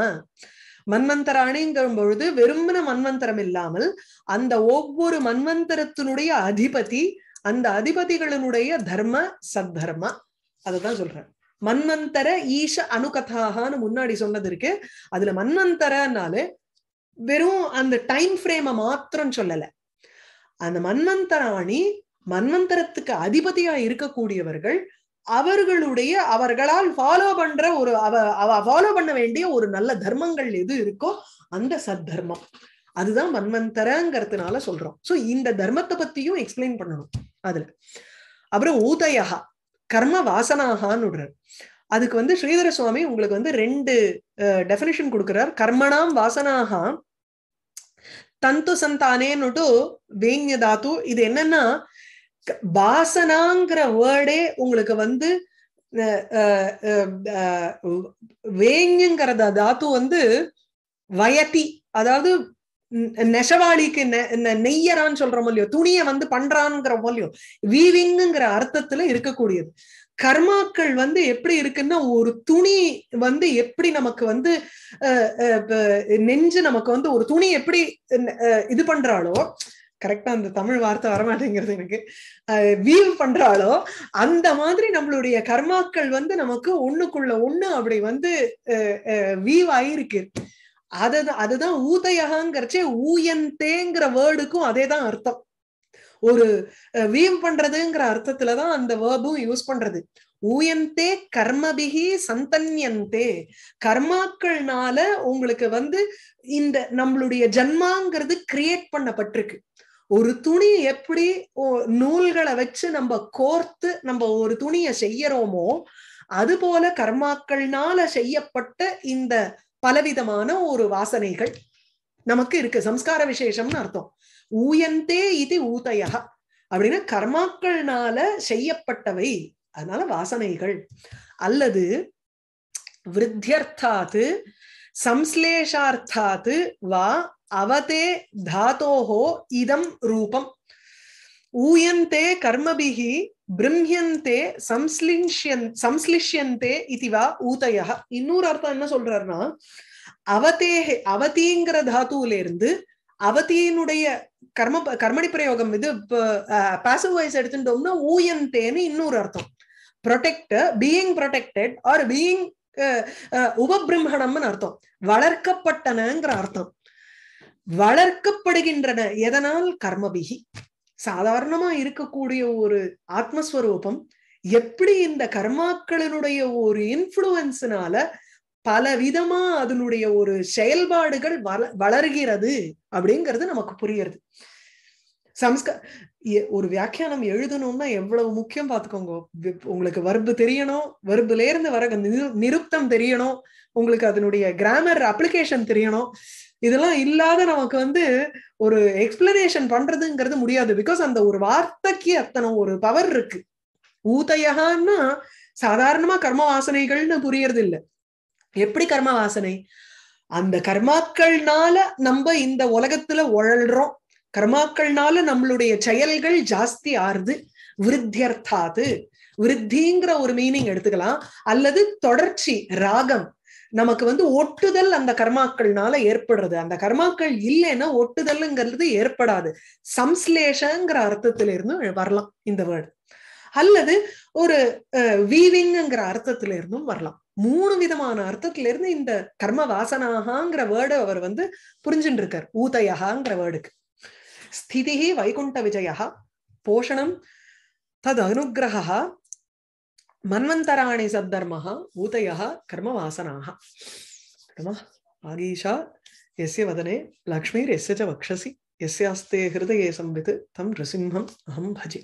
Speaker 1: மன்வந்தராணிங்கிற பொழுது வெறுமன மன்வந்தரம் இல்லாமல் அந்த ஒவ்வொரு மன்வந்தரத்தினுடைய அதிபதி அந்த அதிபதிகளினுடைய தர்ம சத்தர்ம அதுதான் சொல்றேன் மன்வந்தர ஈஷ அணுகதாகான்னு முன்னாடி சொன்னது இருக்கு அதுல மன்வந்தரனாலே வெறும் அந்த டைம் ஃப்ரேம மாத்திரம் சொல்லல அந்த மன்வந்தராணி மன்வந்தரத்துக்கு அதிபதியா இருக்கக்கூடியவர்கள் அவர்களுடைய அவர்களால் ஃபாலோ பண்ற ஒரு அவ அவ ஃபாலோ பண்ண வேண்டிய ஒரு நல்ல தர்மங்கள் எது இருக்கோ அந்த சத்தர்மம் அதுதான் மன்வந்தரங்கிறதுனால சொல்றோம் சோ இந்த தர்மத்தை பத்தியும் எக்ஸ்பிளைன் பண்ணணும் அதுல அப்புறம் ஊதயா கர்ம வாசனாகான்னு அதுக்கு வந்து ஸ்ரீதர சுவாமி உங்களுக்கு வந்து ரெண்டு டெபினிஷன் கொடுக்குறார் கர்மணாம் வாசனாக தந்து சந்தானேன்னுட்டு வேங்க தாத்து இது என்னன்னா வாசனாங்கிற வேர்டே உங்களுக்கு வந்து வேங்குங்கிறத தாத்து வந்து வயத்தி அதாவது நெசவாளிக்கு நெய்யறான்னு சொல்ற மொழியோ துணியை வந்து பண்றான்ங்கிற மொழியோ வீவிங்குங்கிற அர்த்தத்துல இருக்கக்கூடியது கர்மாக்கள் வந்து எப்படி இருக்குன்னா ஒரு துணி வந்து எப்படி நமக்கு வந்து நெஞ்சு நமக்கு வந்து ஒரு துணி எப்படி இது பண்றாளோ கரெக்டா அந்த தமிழ் வார்த்தை வரமாட்டேங்கிறது எனக்கு வீவ் பண்றாலோ அந்த மாதிரி நம்மளுடைய கர்மாக்கள் வந்து நமக்கு ஒண்ணுக்குள்ள ஒண்ணு அப்படி வந்து வீவ் ஆயிருக்கு அதுதான் அதுதான் ஊதையகங்கிறச்சே ஊயந்தேங்கிற வேர்டுக்கும் அதே தான் அர்த்தம் ஒரு வீவ் பண்றதுங்கிற அர்த்தத்துலதான் அந்த வேர்பும் யூஸ் பண்றது ஊயந்தே கர்மபிகி சந்தன்யந்தே கர்மாக்கள்னால உங்களுக்கு வந்து இந்த நம்மளுடைய ஜன்மாங்கிறது கிரியேட் பண்ணப்பட்டிருக்கு ஒரு துணியை எப்படி நூல்களை வச்சு நம்ம கோர்த்து நம்ம ஒரு துணியை செய்யறோமோ அது போல கர்மாக்கள்னால செய்யப்பட்ட இந்த பலவிதமான ஒரு வாசனைகள் நமக்கு இருக்கு சம்ஸ்கார விசேஷம்னு அர்த்தம் ஊயந்தே இது ஊதையா அப்படின்னா கர்மாக்கள்னால செய்யப்பட்டவை அதனால வாசனைகள் அல்லது விருத்தியர்த்தாது சம்ஸ்லேஷார்த்தாது வா அவதே தாத்தோஹோ இதம் ரூபம் ஊயந்தே கர்மபிஹி பிரம்யந்தே சம்ஸ்லிஷ்யன் சம்ஸ்லிஷ்யந்தே இதுவா ஊதையா இன்னொரு அர்த்தம் என்ன சொல்றாருன்னா அவதேஹே அவதிங்கிற தாத்துவில இருந்து அவதியினுடைய கர்ம கர்மடி பிரயோகம் இது பாசிவ் வாய்ஸ் எடுத்துட்டோம்னா ஊயந்தேன்னு இன்னொரு அர்த்தம் protect being protected or being உபபிரம்மணம்னு அர்த்தம் வளர்க்கப்பட்டனங்கிற அர்த்தம் வளர்க்கப்படுகின்றன எதனால் கர்மபிகி சாதாரணமா இருக்கக்கூடிய ஒரு ஆத்மஸ்வரூபம் எப்படி இந்த கர்மாக்களினுடைய ஒரு பல விதமா அதனுடைய ஒரு செயல்பாடுகள் வள வளர்கிறது அப்படிங்கிறது நமக்கு புரியுறது சம்ஸ்க ஒரு வியாக்கியானம் எழுதணும்னா எவ்வளவு முக்கியம் பாத்துக்கோங்க உங்களுக்கு வர்பு தெரியணும் வர்புல இருந்து வர நிருப்தம் தெரியணும் உங்களுக்கு அதனுடைய கிராமர் அப்ளிகேஷன் தெரியணும் இதெல்லாம் இல்லாத நமக்கு வந்து ஒரு எக்ஸ்பிளனேஷன் பண்றதுங்கிறது முடியாது பிகாஸ் அந்த ஒரு வார்த்தைக்கு அத்தனை ஒரு பவர் இருக்கு ஊதையகான்னா சாதாரணமா கர்ம வாசனைகள்னு புரியறது இல்லை எப்படி கர்ம வாசனை அந்த கர்மாக்கள்னால நம்ம இந்த உலகத்துல உழல்றோம் கர்மாக்கள்னால நம்மளுடைய செயல்கள் ஜாஸ்தி ஆறுது விருத்தியர்த்தாது விருத்திங்கிற ஒரு மீனிங் எடுத்துக்கலாம் அல்லது தொடர்ச்சி ராகம் நமக்கு வந்து ஒட்டுதல் அந்த கர்மாக்கள்னால ஏற்படுறது அந்த கர்மாக்கள் இல்லைன்னா ஒட்டுதல்ங்கிறது ஏற்படாது சம்ஸ்லேஷங்கிற இருந்தும் வரலாம் இந்த வேர்டு அல்லது ஒரு வீவிங்ங்கிற அர்த்தத்துல இருந்தும் வரலாம் மூணு விதமான அர்த்தத்துல இருந்து இந்த கர்ம வாசனாகாங்கிற வேர்டு அவர் வந்து புரிஞ்சுட்டு இருக்கார் ஊதயகாங்கிற வேர்டுக்கு ஸ்திதிகி வைகுண்ட விஜயா போஷணம் தது அனுகிரகா ಮನ್ವಂತರಾಣಿ ಸದ್ಧರ್ಮ ಭೂತಯ ಕರ್ಮವಾಸನಾ ಕರ್ಮ ಆಗೀಶಾ ಯಸ್ಯ ವದನೆ ಲಕ್ಷ್ಮೀರ್ ಯಸ್ಯ ಚ ವಕ್ಷಸಿ ಯಸ್ಯಾಸ್ತೆ ಹೃದಯೇ ಸಂವಿತ್ ತಂ ನೃಸಿಂಹಂ ಅಹಂ ಭಜೆ